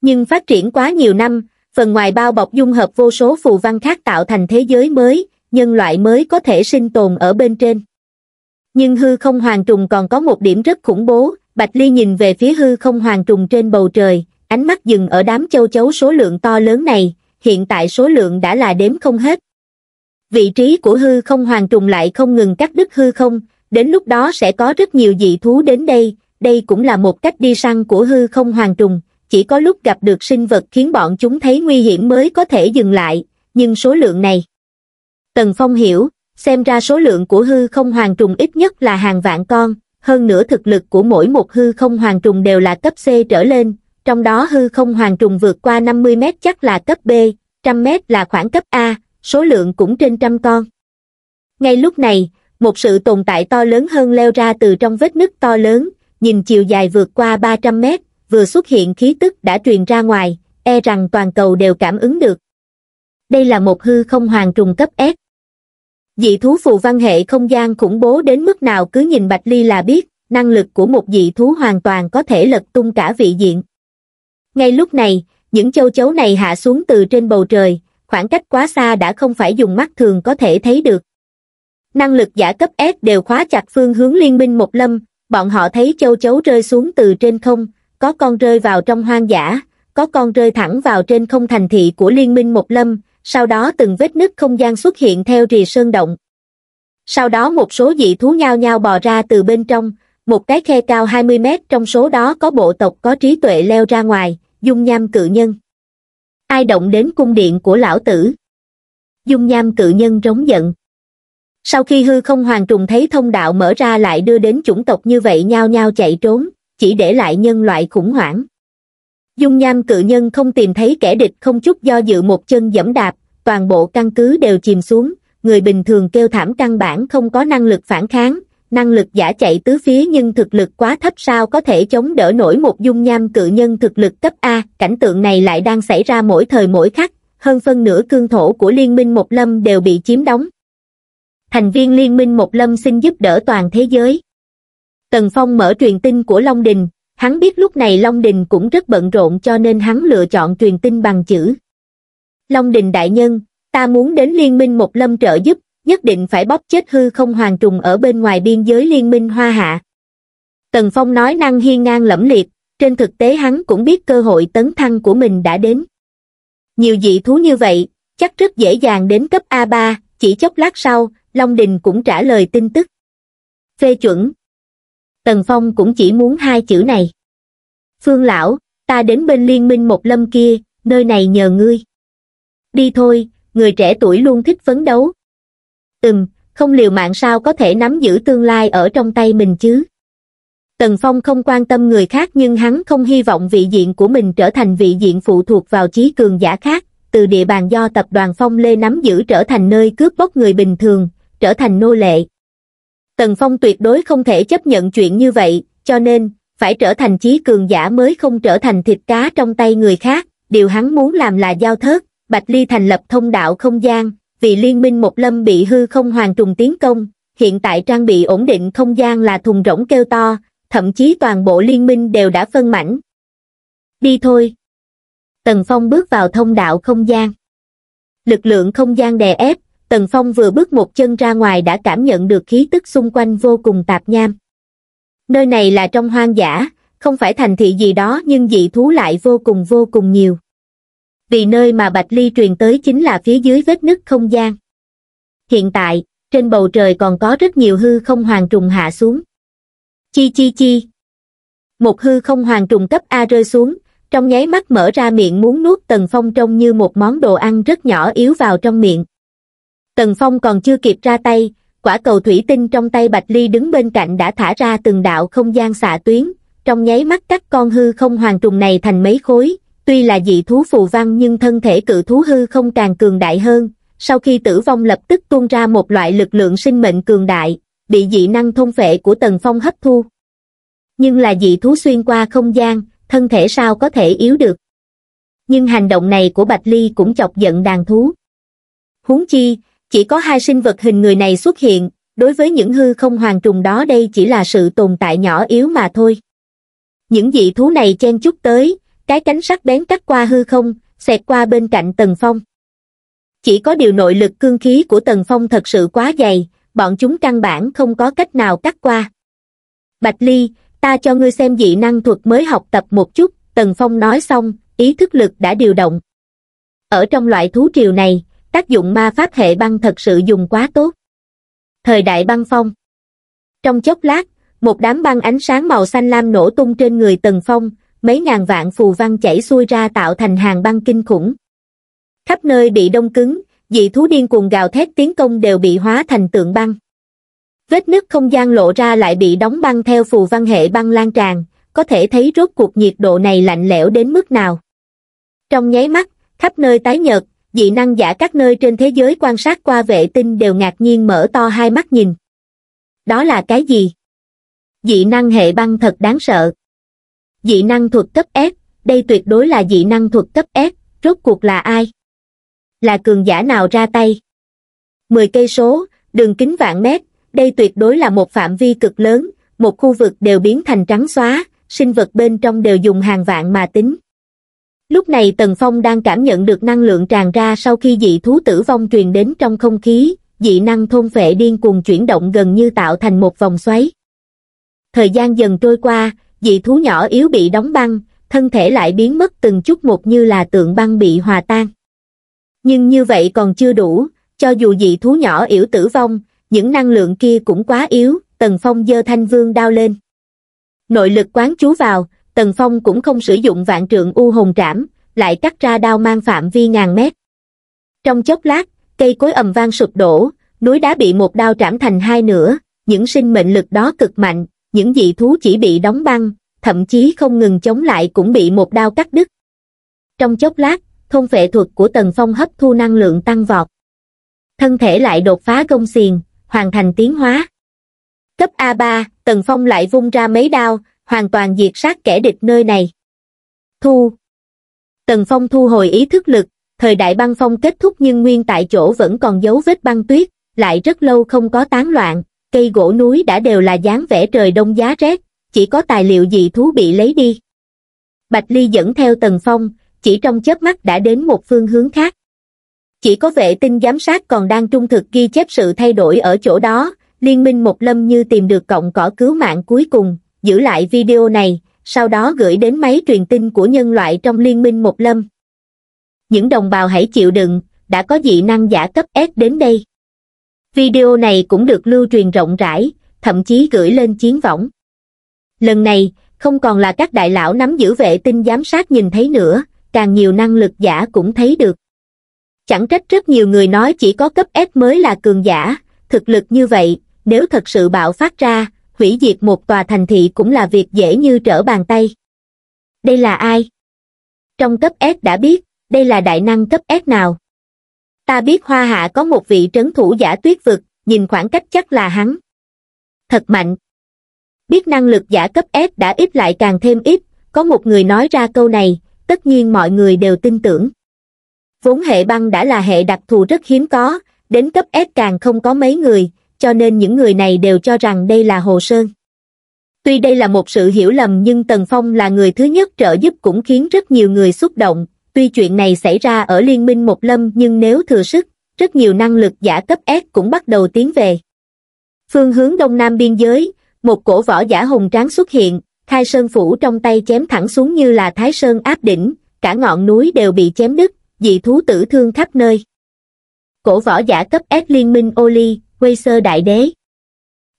[SPEAKER 1] Nhưng phát triển quá nhiều năm, phần ngoài bao bọc dung hợp vô số phù văn khác tạo thành thế giới mới, nhân loại mới có thể sinh tồn ở bên trên. Nhưng hư không hoàng trùng còn có một điểm rất khủng bố, Bạch Ly nhìn về phía hư không hoàng trùng trên bầu trời, ánh mắt dừng ở đám châu chấu số lượng to lớn này, hiện tại số lượng đã là đếm không hết. Vị trí của hư không hoàn trùng lại không ngừng cắt đứt hư không, đến lúc đó sẽ có rất nhiều dị thú đến đây, đây cũng là một cách đi săn của hư không hoàn trùng, chỉ có lúc gặp được sinh vật khiến bọn chúng thấy nguy hiểm mới có thể dừng lại, nhưng số lượng này. Tần Phong hiểu, xem ra số lượng của hư không hoàn trùng ít nhất là hàng vạn con, hơn nữa thực lực của mỗi một hư không hoàn trùng đều là cấp C trở lên, trong đó hư không hoàng trùng vượt qua 50 mét chắc là cấp B, trăm mét là khoảng cấp A, số lượng cũng trên trăm con. Ngay lúc này, một sự tồn tại to lớn hơn leo ra từ trong vết nứt to lớn, nhìn chiều dài vượt qua 300 mét, vừa xuất hiện khí tức đã truyền ra ngoài, e rằng toàn cầu đều cảm ứng được. Đây là một hư không hoàng trùng cấp S. Dị thú phù văn hệ không gian khủng bố đến mức nào cứ nhìn Bạch Ly là biết, năng lực của một dị thú hoàn toàn có thể lật tung cả vị diện ngay lúc này những châu chấu này hạ xuống từ trên bầu trời khoảng cách quá xa đã không phải dùng mắt thường có thể thấy được năng lực giả cấp s đều khóa chặt phương hướng liên minh một lâm bọn họ thấy châu chấu rơi xuống từ trên không có con rơi vào trong hoang dã có con rơi thẳng vào trên không thành thị của liên minh một lâm sau đó từng vết nứt không gian xuất hiện theo rìa sơn động sau đó một số dị thú nhao nhao bò ra từ bên trong một cái khe cao 20 mét trong số đó có bộ tộc có trí tuệ leo ra ngoài dung nham cự nhân ai động đến cung điện của lão tử dung nham cự nhân rống giận sau khi hư không hoàng trùng thấy thông đạo mở ra lại đưa đến chủng tộc như vậy nhao nhao chạy trốn chỉ để lại nhân loại khủng hoảng dung nham cự nhân không tìm thấy kẻ địch không chút do dự một chân dẫm đạp toàn bộ căn cứ đều chìm xuống người bình thường kêu thảm căn bản không có năng lực phản kháng năng lực giả chạy tứ phía nhưng thực lực quá thấp sao có thể chống đỡ nổi một dung nham cự nhân thực lực cấp A, cảnh tượng này lại đang xảy ra mỗi thời mỗi khắc, hơn phân nửa cương thổ của liên minh một lâm đều bị chiếm đóng. Thành viên liên minh một lâm xin giúp đỡ toàn thế giới. Tần Phong mở truyền tin của Long Đình, hắn biết lúc này Long Đình cũng rất bận rộn cho nên hắn lựa chọn truyền tin bằng chữ. Long Đình đại nhân, ta muốn đến liên minh một lâm trợ giúp, nhất định phải bóp chết hư không hoàng trùng ở bên ngoài biên giới liên minh hoa hạ. Tần Phong nói năng hiên ngang lẫm liệt, trên thực tế hắn cũng biết cơ hội tấn thăng của mình đã đến. Nhiều dị thú như vậy, chắc rất dễ dàng đến cấp A3, chỉ chốc lát sau, Long Đình cũng trả lời tin tức. Phê chuẩn. Tần Phong cũng chỉ muốn hai chữ này. Phương Lão, ta đến bên liên minh một lâm kia, nơi này nhờ ngươi. Đi thôi, người trẻ tuổi luôn thích phấn đấu, Ừm, không liều mạng sao có thể nắm giữ tương lai ở trong tay mình chứ? Tần Phong không quan tâm người khác nhưng hắn không hy vọng vị diện của mình trở thành vị diện phụ thuộc vào trí cường giả khác, từ địa bàn do tập đoàn Phong Lê nắm giữ trở thành nơi cướp bóc người bình thường, trở thành nô lệ. Tần Phong tuyệt đối không thể chấp nhận chuyện như vậy, cho nên, phải trở thành trí cường giả mới không trở thành thịt cá trong tay người khác, điều hắn muốn làm là giao thớt, Bạch Ly thành lập thông đạo không gian, vì liên minh một lâm bị hư không hoàn trùng tiến công, hiện tại trang bị ổn định không gian là thùng rỗng kêu to, thậm chí toàn bộ liên minh đều đã phân mảnh. Đi thôi. Tần Phong bước vào thông đạo không gian. Lực lượng không gian đè ép, Tần Phong vừa bước một chân ra ngoài đã cảm nhận được khí tức xung quanh vô cùng tạp nham. Nơi này là trong hoang dã, không phải thành thị gì đó nhưng dị thú lại vô cùng vô cùng nhiều vì nơi mà Bạch Ly truyền tới chính là phía dưới vết nứt không gian. Hiện tại, trên bầu trời còn có rất nhiều hư không hoàng trùng hạ xuống. Chi chi chi. Một hư không hoàng trùng cấp A rơi xuống, trong nháy mắt mở ra miệng muốn nuốt Tần Phong trông như một món đồ ăn rất nhỏ yếu vào trong miệng. Tần Phong còn chưa kịp ra tay, quả cầu thủy tinh trong tay Bạch Ly đứng bên cạnh đã thả ra từng đạo không gian xạ tuyến, trong nháy mắt cắt con hư không hoàng trùng này thành mấy khối, Tuy là dị thú phù văn nhưng thân thể cự thú hư không càng cường đại hơn, sau khi tử vong lập tức tuôn ra một loại lực lượng sinh mệnh cường đại, bị dị năng thông phệ của Tần Phong hấp thu. Nhưng là dị thú xuyên qua không gian, thân thể sao có thể yếu được. Nhưng hành động này của Bạch Ly cũng chọc giận đàn thú. Huống chi, chỉ có hai sinh vật hình người này xuất hiện, đối với những hư không hoàng trùng đó đây chỉ là sự tồn tại nhỏ yếu mà thôi. Những dị thú này chen chút tới, cái cánh sắc bén cắt qua hư không, xẹt qua bên cạnh Tần Phong. Chỉ có điều nội lực cương khí của Tần Phong thật sự quá dày, bọn chúng căn bản không có cách nào cắt qua. Bạch Ly, ta cho ngươi xem dị năng thuật mới học tập một chút, Tần Phong nói xong, ý thức lực đã điều động. Ở trong loại thú triều này, tác dụng ma pháp hệ băng thật sự dùng quá tốt. Thời đại băng phong Trong chốc lát, một đám băng ánh sáng màu xanh lam nổ tung trên người Tần Phong, mấy ngàn vạn phù văn chảy xuôi ra tạo thành hàng băng kinh khủng. Khắp nơi bị đông cứng, dị thú điên cuồng gào thét tiến công đều bị hóa thành tượng băng. Vết nứt không gian lộ ra lại bị đóng băng theo phù văn hệ băng lan tràn, có thể thấy rốt cuộc nhiệt độ này lạnh lẽo đến mức nào. Trong nháy mắt, khắp nơi tái nhợt, dị năng giả các nơi trên thế giới quan sát qua vệ tinh đều ngạc nhiên mở to hai mắt nhìn. Đó là cái gì? Dị năng hệ băng thật đáng sợ dị năng thuật cấp S, đây tuyệt đối là dị năng thuật cấp S, rốt cuộc là ai? Là cường giả nào ra tay? 10 cây số, đường kính vạn mét, đây tuyệt đối là một phạm vi cực lớn, một khu vực đều biến thành trắng xóa, sinh vật bên trong đều dùng hàng vạn mà tính. Lúc này Tần Phong đang cảm nhận được năng lượng tràn ra sau khi dị thú tử vong truyền đến trong không khí, dị năng thôn phệ điên cuồng chuyển động gần như tạo thành một vòng xoáy. Thời gian dần trôi qua, dị thú nhỏ yếu bị đóng băng, thân thể lại biến mất từng chút một như là tượng băng bị hòa tan. Nhưng như vậy còn chưa đủ, cho dù dị thú nhỏ yếu tử vong, những năng lượng kia cũng quá yếu, Tần Phong dơ thanh vương đao lên. Nội lực quán chú vào, Tần Phong cũng không sử dụng vạn trượng u hồn trảm, lại cắt ra đao mang phạm vi ngàn mét. Trong chốc lát, cây cối ầm vang sụp đổ, núi đá bị một đao trảm thành hai nửa, những sinh mệnh lực đó cực mạnh, những dị thú chỉ bị đóng băng, thậm chí không ngừng chống lại cũng bị một đao cắt đứt. Trong chốc lát, thông vệ thuật của Tần Phong hấp thu năng lượng tăng vọt. Thân thể lại đột phá công xiền, hoàn thành tiến hóa. Cấp A3, Tần Phong lại vung ra mấy đao, hoàn toàn diệt sát kẻ địch nơi này. Thu Tần Phong thu hồi ý thức lực, thời đại băng phong kết thúc nhưng nguyên tại chỗ vẫn còn dấu vết băng tuyết, lại rất lâu không có tán loạn, cây gỗ núi đã đều là dáng vẻ trời đông giá rét, chỉ có tài liệu dị thú bị lấy đi. Bạch Ly dẫn theo Tần Phong, chỉ trong chớp mắt đã đến một phương hướng khác. Chỉ có vệ tinh giám sát còn đang trung thực ghi chép sự thay đổi ở chỗ đó, liên minh một lâm như tìm được cọng cỏ cứu mạng cuối cùng, giữ lại video này, sau đó gửi đến máy truyền tin của nhân loại trong liên minh một lâm. Những đồng bào hãy chịu đựng, đã có dị năng giả cấp S đến đây. Video này cũng được lưu truyền rộng rãi, thậm chí gửi lên chiến võng. Lần này, không còn là các đại lão nắm giữ vệ tinh giám sát nhìn thấy nữa, càng nhiều năng lực giả cũng thấy được. Chẳng trách rất nhiều người nói chỉ có cấp S mới là cường giả, thực lực như vậy, nếu thật sự bạo phát ra, hủy diệt một tòa thành thị cũng là việc dễ như trở bàn tay. Đây là ai? Trong cấp S đã biết, đây là đại năng cấp S nào? ta biết hoa hạ có một vị trấn thủ giả tuyết vực nhìn khoảng cách chắc là hắn thật mạnh biết năng lực giả cấp s đã ít lại càng thêm ít có một người nói ra câu này tất nhiên mọi người đều tin tưởng vốn hệ băng đã là hệ đặc thù rất hiếm có đến cấp s càng không có mấy người cho nên những người này đều cho rằng đây là hồ sơn tuy đây là một sự hiểu lầm nhưng tần phong là người thứ nhất trợ giúp cũng khiến rất nhiều người xúc động Tuy chuyện này xảy ra ở liên minh một lâm nhưng nếu thừa sức, rất nhiều năng lực giả cấp S cũng bắt đầu tiến về. Phương hướng đông nam biên giới, một cổ võ giả hồng tráng xuất hiện, khai sơn phủ trong tay chém thẳng xuống như là thái sơn áp đỉnh, cả ngọn núi đều bị chém đứt, dị thú tử thương khắp nơi. Cổ võ giả cấp S liên minh ô ly, sơ đại đế.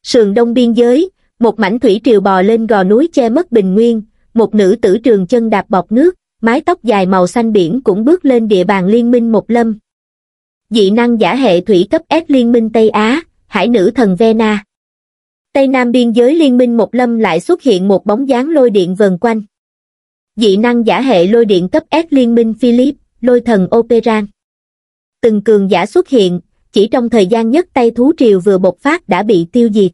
[SPEAKER 1] Sườn đông biên giới, một mảnh thủy triều bò lên gò núi che mất bình nguyên, một nữ tử trường chân đạp bọc nước, mái tóc dài màu xanh biển cũng bước lên địa bàn liên minh một lâm. Dị năng giả hệ thủy cấp S liên minh Tây Á, hải nữ thần Vena. Tây Nam biên giới liên minh một lâm lại xuất hiện một bóng dáng lôi điện vần quanh. Dị năng giả hệ lôi điện cấp S liên minh Philip, lôi thần Operan. Từng cường giả xuất hiện, chỉ trong thời gian nhất tay thú triều vừa bộc phát đã bị tiêu diệt.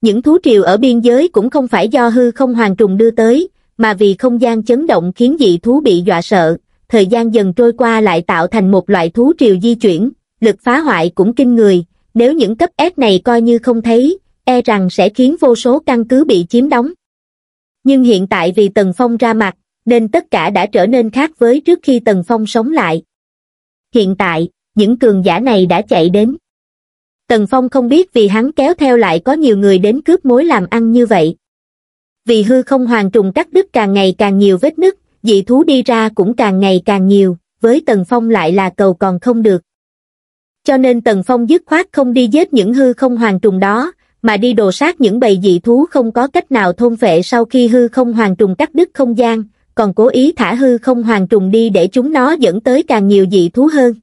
[SPEAKER 1] Những thú triều ở biên giới cũng không phải do hư không hoàng trùng đưa tới, mà vì không gian chấn động khiến dị thú bị dọa sợ, thời gian dần trôi qua lại tạo thành một loại thú triều di chuyển, lực phá hoại cũng kinh người, nếu những cấp S này coi như không thấy, e rằng sẽ khiến vô số căn cứ bị chiếm đóng. Nhưng hiện tại vì Tần Phong ra mặt, nên tất cả đã trở nên khác với trước khi Tần Phong sống lại. Hiện tại, những cường giả này đã chạy đến. Tần Phong không biết vì hắn kéo theo lại có nhiều người đến cướp mối làm ăn như vậy vì hư không hoàng trùng cắt đứt càng ngày càng nhiều vết nứt, dị thú đi ra cũng càng ngày càng nhiều, với Tần Phong lại là cầu còn không được. Cho nên Tần Phong dứt khoát không đi giết những hư không hoàng trùng đó, mà đi đồ sát những bầy dị thú không có cách nào thôn vệ sau khi hư không hoàng trùng cắt đứt không gian, còn cố ý thả hư không hoàng trùng đi để chúng nó dẫn tới càng nhiều dị thú hơn.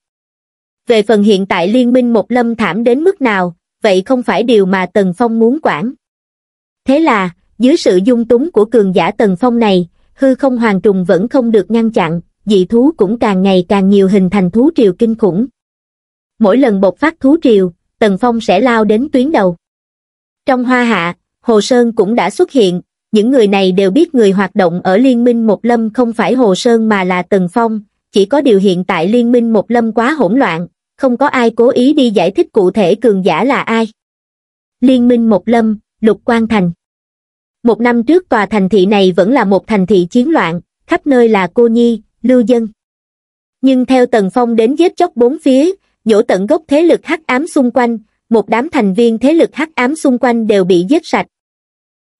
[SPEAKER 1] Về phần hiện tại liên minh một lâm thảm đến mức nào, vậy không phải điều mà Tần Phong muốn quản. Thế là, dưới sự dung túng của cường giả Tần Phong này, hư không hoàng trùng vẫn không được ngăn chặn, dị thú cũng càng ngày càng nhiều hình thành thú triều kinh khủng. Mỗi lần bộc phát thú triều, Tần Phong sẽ lao đến tuyến đầu. Trong hoa hạ, Hồ Sơn cũng đã xuất hiện, những người này đều biết người hoạt động ở Liên minh Một Lâm không phải Hồ Sơn mà là Tần Phong, chỉ có điều hiện tại Liên minh Một Lâm quá hỗn loạn, không có ai cố ý đi giải thích cụ thể cường giả là ai. Liên minh Một Lâm, Lục Quan Thành một năm trước tòa thành thị này vẫn là một thành thị chiến loạn khắp nơi là cô nhi lưu dân nhưng theo tần phong đến giết chóc bốn phía nhổ tận gốc thế lực hắc ám xung quanh một đám thành viên thế lực hắc ám xung quanh đều bị giết sạch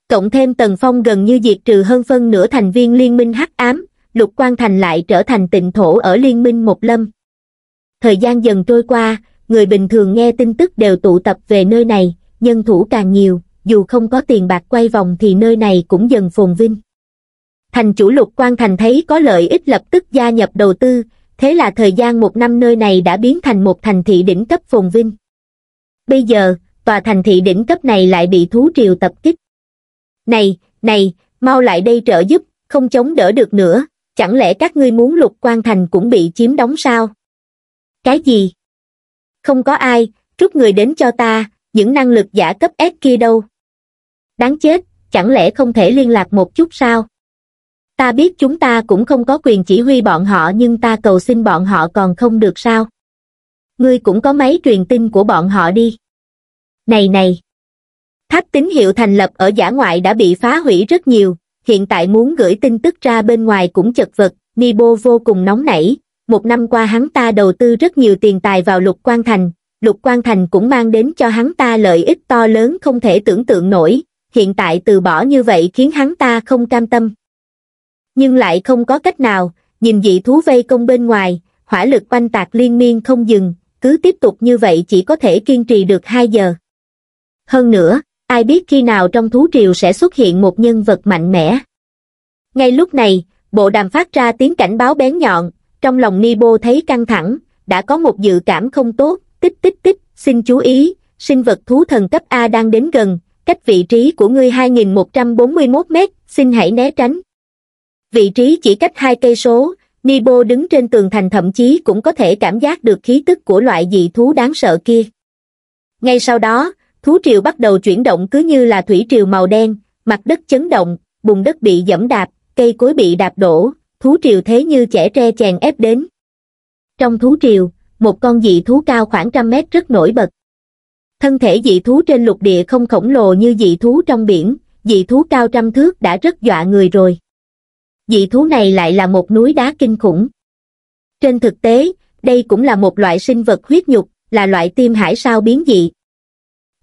[SPEAKER 1] cộng thêm tần phong gần như diệt trừ hơn phân nửa thành viên liên minh hắc ám lục quan thành lại trở thành tịnh thổ ở liên minh một lâm thời gian dần trôi qua người bình thường nghe tin tức đều tụ tập về nơi này nhân thủ càng nhiều dù không có tiền bạc quay vòng thì nơi này cũng dần phồn vinh. Thành chủ lục quan thành thấy có lợi ích lập tức gia nhập đầu tư, thế là thời gian một năm nơi này đã biến thành một thành thị đỉnh cấp phồn vinh. Bây giờ, tòa thành thị đỉnh cấp này lại bị thú triều tập kích. Này, này, mau lại đây trợ giúp, không chống đỡ được nữa, chẳng lẽ các ngươi muốn lục quan thành cũng bị chiếm đóng sao? Cái gì? Không có ai, rút người đến cho ta, những năng lực giả cấp S kia đâu? đáng chết chẳng lẽ không thể liên lạc một chút sao ta biết chúng ta cũng không có quyền chỉ huy bọn họ nhưng ta cầu xin bọn họ còn không được sao ngươi cũng có máy truyền tin của bọn họ đi này này tháp tín hiệu thành lập ở giả ngoại đã bị phá hủy rất nhiều hiện tại muốn gửi tin tức ra bên ngoài cũng chật vật nibo vô cùng nóng nảy một năm qua hắn ta đầu tư rất nhiều tiền tài vào lục quan thành lục quan thành cũng mang đến cho hắn ta lợi ích to lớn không thể tưởng tượng nổi hiện tại từ bỏ như vậy khiến hắn ta không cam tâm. Nhưng lại không có cách nào, nhìn dị thú vây công bên ngoài, hỏa lực oanh tạc liên miên không dừng, cứ tiếp tục như vậy chỉ có thể kiên trì được 2 giờ. Hơn nữa, ai biết khi nào trong thú triều sẽ xuất hiện một nhân vật mạnh mẽ. Ngay lúc này, bộ đàm phát ra tiếng cảnh báo bén nhọn, trong lòng Nibo thấy căng thẳng, đã có một dự cảm không tốt, tích tích tích, xin chú ý, sinh vật thú thần cấp A đang đến gần, cách vị trí của ngươi 2141 mét, xin hãy né tránh. Vị trí chỉ cách hai cây số, Nibo đứng trên tường thành thậm chí cũng có thể cảm giác được khí tức của loại dị thú đáng sợ kia. Ngay sau đó, thú triều bắt đầu chuyển động cứ như là thủy triều màu đen, mặt đất chấn động, bùn đất bị dẫm đạp, cây cối bị đạp đổ, thú triều thế như trẻ tre chèn ép đến. Trong thú triều, một con dị thú cao khoảng trăm mét rất nổi bật. Thân thể dị thú trên lục địa không khổng lồ như dị thú trong biển, dị thú cao trăm thước đã rất dọa người rồi. Dị thú này lại là một núi đá kinh khủng. Trên thực tế, đây cũng là một loại sinh vật huyết nhục, là loại tim hải sao biến dị.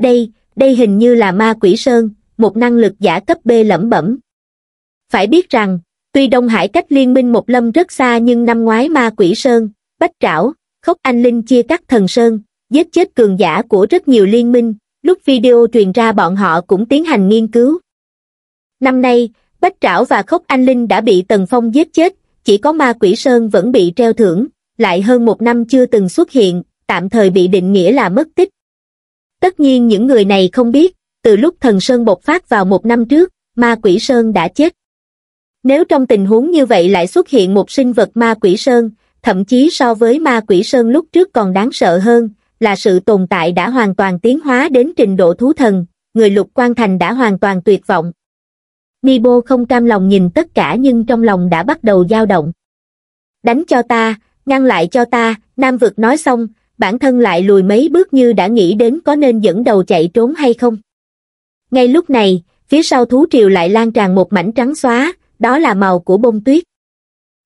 [SPEAKER 1] Đây, đây hình như là ma quỷ sơn, một năng lực giả cấp B lẩm bẩm. Phải biết rằng, tuy Đông Hải cách liên minh một lâm rất xa nhưng năm ngoái ma quỷ sơn, bách trảo, khốc anh linh chia cắt thần sơn, giết chết cường giả của rất nhiều liên minh, lúc video truyền ra bọn họ cũng tiến hành nghiên cứu. Năm nay, Bách Trảo và Khốc Anh Linh đã bị Tần Phong giết chết, chỉ có Ma Quỷ Sơn vẫn bị treo thưởng, lại hơn một năm chưa từng xuất hiện, tạm thời bị định nghĩa là mất tích. Tất nhiên những người này không biết, từ lúc Thần Sơn bộc phát vào một năm trước, Ma Quỷ Sơn đã chết. Nếu trong tình huống như vậy lại xuất hiện một sinh vật Ma Quỷ Sơn, thậm chí so với Ma Quỷ Sơn lúc trước còn đáng sợ hơn, là sự tồn tại đã hoàn toàn tiến hóa đến trình độ thú thần, người lục quan thành đã hoàn toàn tuyệt vọng. Nibo không cam lòng nhìn tất cả nhưng trong lòng đã bắt đầu dao động. Đánh cho ta, ngăn lại cho ta, Nam Vực nói xong, bản thân lại lùi mấy bước như đã nghĩ đến có nên dẫn đầu chạy trốn hay không. Ngay lúc này, phía sau thú triều lại lan tràn một mảnh trắng xóa, đó là màu của bông tuyết.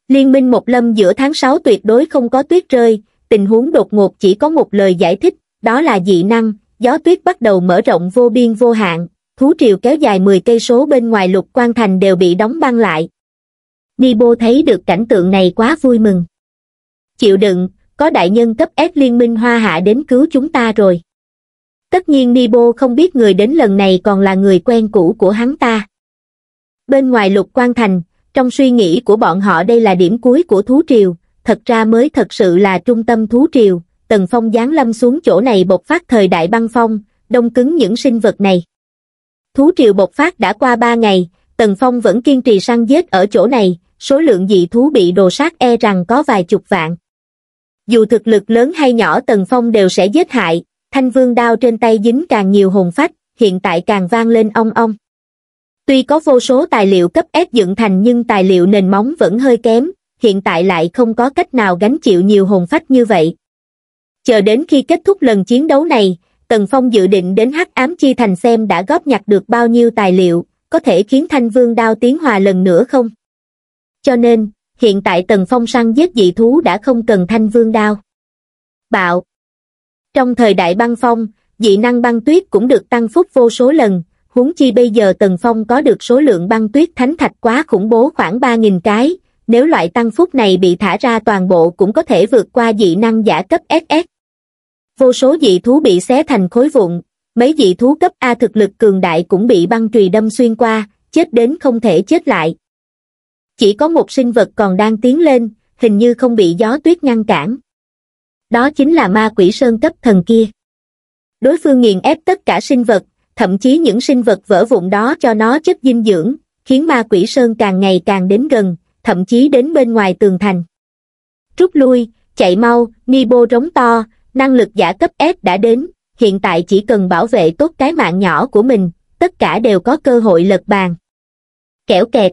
[SPEAKER 1] Liên minh một lâm giữa tháng 6 tuyệt đối không có tuyết rơi, tình huống đột ngột chỉ có một lời giải thích, đó là dị năng, gió tuyết bắt đầu mở rộng vô biên vô hạn, thú triều kéo dài 10 cây số bên ngoài lục quan thành đều bị đóng băng lại. Nibo thấy được cảnh tượng này quá vui mừng. Chịu đựng, có đại nhân cấp ép liên minh hoa hạ đến cứu chúng ta rồi. Tất nhiên Nibo không biết người đến lần này còn là người quen cũ của hắn ta. Bên ngoài lục quan thành, trong suy nghĩ của bọn họ đây là điểm cuối của thú triều, thật ra mới thật sự là trung tâm thú triều, Tần Phong giáng lâm xuống chỗ này bộc phát thời đại băng phong, đông cứng những sinh vật này. Thú triều bộc phát đã qua 3 ngày, Tần Phong vẫn kiên trì săn giết ở chỗ này, số lượng dị thú bị đồ sát e rằng có vài chục vạn. Dù thực lực lớn hay nhỏ Tần Phong đều sẽ giết hại, thanh vương đao trên tay dính càng nhiều hồn phách, hiện tại càng vang lên ong ong. Tuy có vô số tài liệu cấp ép dựng thành nhưng tài liệu nền móng vẫn hơi kém, hiện tại lại không có cách nào gánh chịu nhiều hồn phách như vậy. Chờ đến khi kết thúc lần chiến đấu này, Tần Phong dự định đến hắc ám chi thành xem đã góp nhặt được bao nhiêu tài liệu, có thể khiến thanh vương đao tiến hòa lần nữa không? Cho nên, hiện tại Tần Phong săn giết dị thú đã không cần thanh vương đao. Bạo Trong thời đại băng phong, dị năng băng tuyết cũng được tăng phúc vô số lần, huống chi bây giờ Tần Phong có được số lượng băng tuyết thánh thạch quá khủng bố khoảng 3.000 cái, nếu loại tăng phúc này bị thả ra toàn bộ cũng có thể vượt qua dị năng giả cấp SS. Vô số dị thú bị xé thành khối vụn, mấy dị thú cấp A thực lực cường đại cũng bị băng trùy đâm xuyên qua, chết đến không thể chết lại. Chỉ có một sinh vật còn đang tiến lên, hình như không bị gió tuyết ngăn cản. Đó chính là ma quỷ sơn cấp thần kia. Đối phương nghiền ép tất cả sinh vật, thậm chí những sinh vật vỡ vụn đó cho nó chất dinh dưỡng, khiến ma quỷ sơn càng ngày càng đến gần, thậm chí đến bên ngoài tường thành. Rút lui, chạy mau, Nibo rống to, năng lực giả cấp S đã đến, hiện tại chỉ cần bảo vệ tốt cái mạng nhỏ của mình, tất cả đều có cơ hội lật bàn. Kẻo kẹt.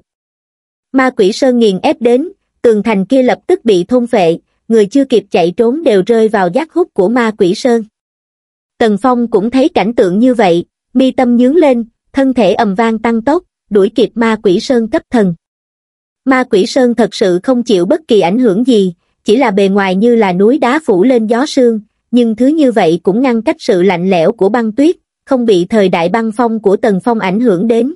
[SPEAKER 1] Ma quỷ sơn nghiền ép đến, tường thành kia lập tức bị thôn vệ người chưa kịp chạy trốn đều rơi vào giác hút của ma quỷ sơn. Tần Phong cũng thấy cảnh tượng như vậy, mi tâm nhướng lên, thân thể ầm vang tăng tốc, đuổi kịp ma quỷ sơn cấp thần ma quỷ sơn thật sự không chịu bất kỳ ảnh hưởng gì chỉ là bề ngoài như là núi đá phủ lên gió sương nhưng thứ như vậy cũng ngăn cách sự lạnh lẽo của băng tuyết không bị thời đại băng phong của tần phong ảnh hưởng đến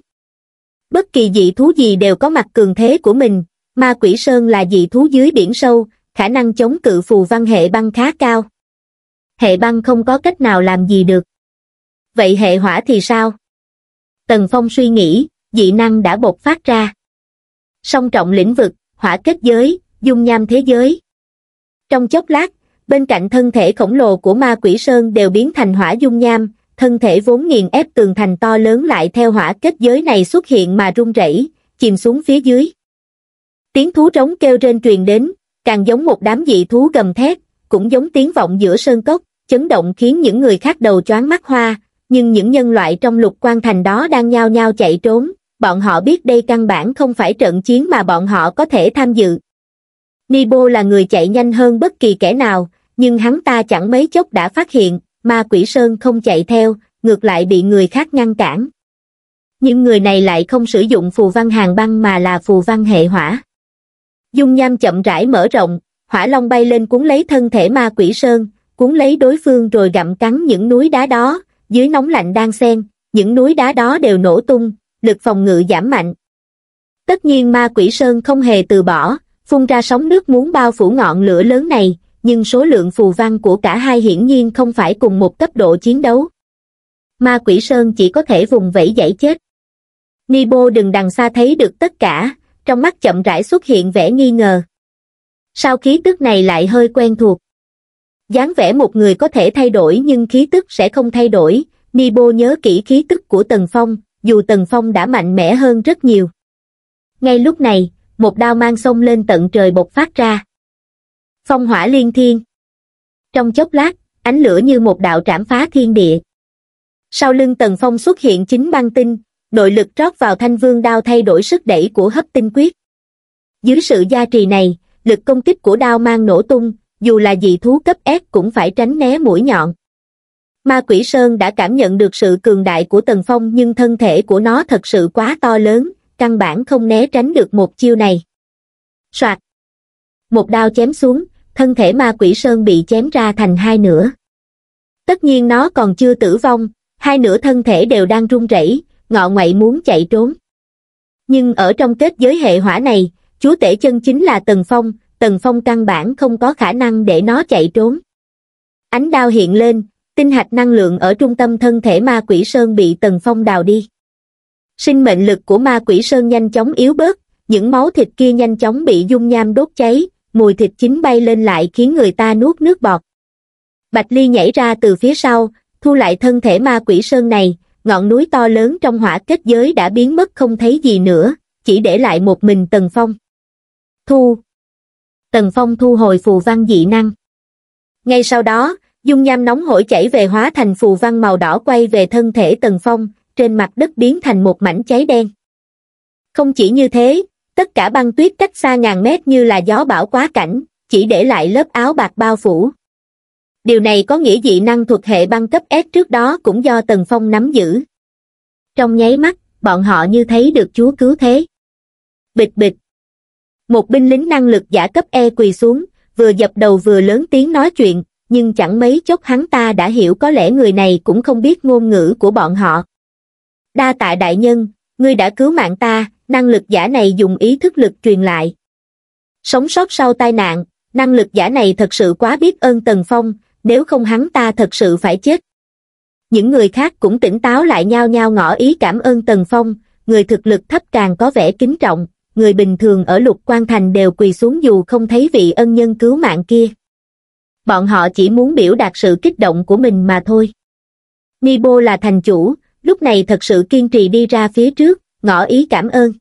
[SPEAKER 1] bất kỳ dị thú gì đều có mặt cường thế của mình ma quỷ sơn là dị thú dưới biển sâu khả năng chống cự phù văn hệ băng khá cao hệ băng không có cách nào làm gì được vậy hệ hỏa thì sao tần phong suy nghĩ dị năng đã bộc phát ra song trọng lĩnh vực hỏa kết giới dung nham thế giới trong chốc lát bên cạnh thân thể khổng lồ của ma quỷ sơn đều biến thành hỏa dung nham thân thể vốn nghiền ép tường thành to lớn lại theo hỏa kết giới này xuất hiện mà rung rẩy chìm xuống phía dưới tiếng thú rống kêu trên truyền đến càng giống một đám dị thú gầm thét cũng giống tiếng vọng giữa sơn cốc chấn động khiến những người khác đầu choáng mắt hoa nhưng những nhân loại trong lục quan thành đó đang nhao nhao chạy trốn bọn họ biết đây căn bản không phải trận chiến mà bọn họ có thể tham dự nibo là người chạy nhanh hơn bất kỳ kẻ nào nhưng hắn ta chẳng mấy chốc đã phát hiện ma quỷ sơn không chạy theo ngược lại bị người khác ngăn cản nhưng người này lại không sử dụng phù văn hàng băng mà là phù văn hệ hỏa dung nham chậm rãi mở rộng hỏa long bay lên cuốn lấy thân thể ma quỷ sơn cuốn lấy đối phương rồi gặm cắn những núi đá đó dưới nóng lạnh đang xen những núi đá đó đều nổ tung lực phòng ngự giảm mạnh. Tất nhiên ma quỷ sơn không hề từ bỏ, phun ra sóng nước muốn bao phủ ngọn lửa lớn này, nhưng số lượng phù văn của cả hai hiển nhiên không phải cùng một cấp độ chiến đấu. Ma quỷ sơn chỉ có thể vùng vẫy giải chết. Nibo đừng đằng xa thấy được tất cả, trong mắt chậm rãi xuất hiện vẻ nghi ngờ. Sao khí tức này lại hơi quen thuộc? dáng vẻ một người có thể thay đổi nhưng khí tức sẽ không thay đổi. Nibo nhớ kỹ khí tức của Tần Phong, dù Tần Phong đã mạnh mẽ hơn rất nhiều. Ngay lúc này, một đao mang sông lên tận trời bộc phát ra. Phong hỏa liên thiên. Trong chốc lát, ánh lửa như một đạo trảm phá thiên địa. Sau lưng Tần Phong xuất hiện chính băng tinh, nội lực rót vào thanh vương đao thay đổi sức đẩy của hấp tinh quyết. Dưới sự gia trì này, lực công kích của đao mang nổ tung, dù là dị thú cấp S cũng phải tránh né mũi nhọn ma quỷ sơn đã cảm nhận được sự cường đại của tần phong nhưng thân thể của nó thật sự quá to lớn căn bản không né tránh được một chiêu này soạt một đao chém xuống thân thể ma quỷ sơn bị chém ra thành hai nửa tất nhiên nó còn chưa tử vong hai nửa thân thể đều đang run rẩy ngọ ngoậy muốn chạy trốn nhưng ở trong kết giới hệ hỏa này chúa tể chân chính là tần phong tần phong căn bản không có khả năng để nó chạy trốn ánh đao hiện lên tinh hạch năng lượng ở trung tâm thân thể ma quỷ sơn bị tần phong đào đi. Sinh mệnh lực của ma quỷ sơn nhanh chóng yếu bớt, những máu thịt kia nhanh chóng bị dung nham đốt cháy, mùi thịt chín bay lên lại khiến người ta nuốt nước bọt. Bạch Ly nhảy ra từ phía sau, thu lại thân thể ma quỷ sơn này, ngọn núi to lớn trong hỏa kết giới đã biến mất không thấy gì nữa, chỉ để lại một mình Tần Phong. Thu Tần Phong thu hồi phù văn dị năng. Ngay sau đó, Dung nham nóng hổi chảy về hóa thành phù văn màu đỏ quay về thân thể Tần Phong, trên mặt đất biến thành một mảnh cháy đen. Không chỉ như thế, tất cả băng tuyết cách xa ngàn mét như là gió bão quá cảnh, chỉ để lại lớp áo bạc bao phủ. Điều này có nghĩa dị năng thuộc hệ băng cấp S trước đó cũng do Tần Phong nắm giữ. Trong nháy mắt, bọn họ như thấy được chúa cứu thế. Bịch bịch. Một binh lính năng lực giả cấp E quỳ xuống, vừa dập đầu vừa lớn tiếng nói chuyện, nhưng chẳng mấy chốc hắn ta đã hiểu có lẽ người này cũng không biết ngôn ngữ của bọn họ. Đa tạ đại nhân, ngươi đã cứu mạng ta, năng lực giả này dùng ý thức lực truyền lại. Sống sót sau tai nạn, năng lực giả này thật sự quá biết ơn Tần Phong, nếu không hắn ta thật sự phải chết. Những người khác cũng tỉnh táo lại nhau nhau ngỏ ý cảm ơn Tần Phong, người thực lực thấp càng có vẻ kính trọng, người bình thường ở lục quan thành đều quỳ xuống dù không thấy vị ân nhân cứu mạng kia bọn họ chỉ muốn biểu đạt sự kích động của mình mà thôi. Nibo là thành chủ, lúc này thật sự kiên trì đi ra phía trước, ngỏ ý cảm ơn.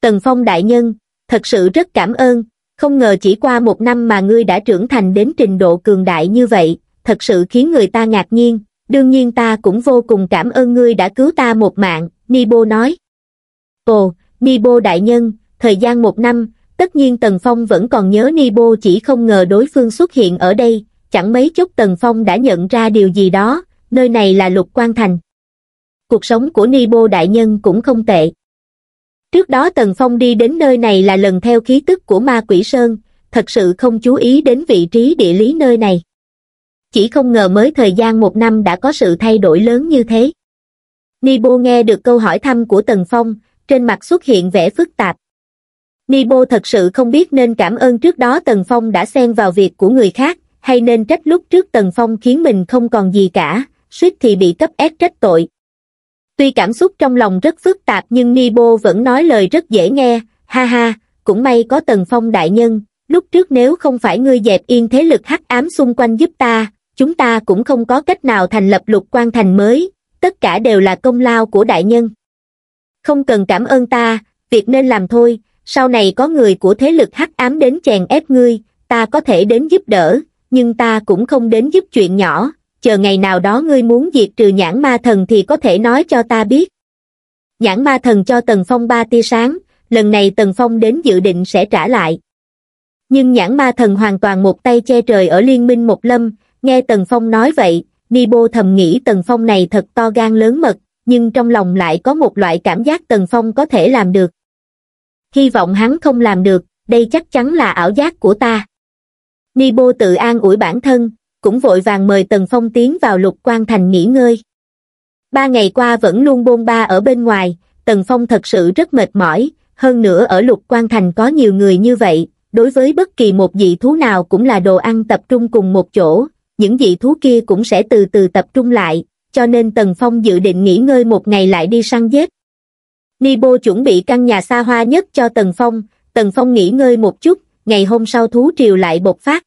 [SPEAKER 1] Tần Phong đại nhân, thật sự rất cảm ơn, không ngờ chỉ qua một năm mà ngươi đã trưởng thành đến trình độ cường đại như vậy, thật sự khiến người ta ngạc nhiên, đương nhiên ta cũng vô cùng cảm ơn ngươi đã cứu ta một mạng, Nibo nói. Ồ, Nibo đại nhân, thời gian một năm, Tất nhiên Tần Phong vẫn còn nhớ Nibo chỉ không ngờ đối phương xuất hiện ở đây, chẳng mấy chốc Tần Phong đã nhận ra điều gì đó, nơi này là Lục Quan Thành. Cuộc sống của Nibo đại nhân cũng không tệ. Trước đó Tần Phong đi đến nơi này là lần theo khí tức của ma quỷ Sơn, thật sự không chú ý đến vị trí địa lý nơi này. Chỉ không ngờ mới thời gian một năm đã có sự thay đổi lớn như thế. Nibo nghe được câu hỏi thăm của Tần Phong, trên mặt xuất hiện vẻ phức tạp. Nibo thật sự không biết nên cảm ơn trước đó Tần Phong đã xen vào việc của người khác, hay nên trách lúc trước Tần Phong khiến mình không còn gì cả, suýt thì bị cấp ép trách tội. Tuy cảm xúc trong lòng rất phức tạp nhưng Nibo vẫn nói lời rất dễ nghe, ha ha, cũng may có Tần Phong đại nhân, lúc trước nếu không phải ngươi dẹp yên thế lực hắc ám xung quanh giúp ta, chúng ta cũng không có cách nào thành lập lục quan thành mới, tất cả đều là công lao của đại nhân. Không cần cảm ơn ta, việc nên làm thôi, sau này có người của thế lực hắc ám đến chèn ép ngươi ta có thể đến giúp đỡ nhưng ta cũng không đến giúp chuyện nhỏ chờ ngày nào đó ngươi muốn diệt trừ nhãn ma thần thì có thể nói cho ta biết nhãn ma thần cho tần phong ba tia sáng lần này tần phong đến dự định sẽ trả lại nhưng nhãn ma thần hoàn toàn một tay che trời ở liên minh một lâm nghe tần phong nói vậy nibo thầm nghĩ tần phong này thật to gan lớn mật nhưng trong lòng lại có một loại cảm giác tần phong có thể làm được hy vọng hắn không làm được đây chắc chắn là ảo giác của ta nibo tự an ủi bản thân cũng vội vàng mời tần phong tiến vào lục quan thành nghỉ ngơi ba ngày qua vẫn luôn bôn ba ở bên ngoài tần phong thật sự rất mệt mỏi hơn nữa ở lục quan thành có nhiều người như vậy đối với bất kỳ một dị thú nào cũng là đồ ăn tập trung cùng một chỗ những dị thú kia cũng sẽ từ từ tập trung lại cho nên tần phong dự định nghỉ ngơi một ngày lại đi săn giết Nibo chuẩn bị căn nhà xa hoa nhất cho Tần Phong, Tần Phong nghỉ ngơi một chút, ngày hôm sau thú triều lại bộc phát.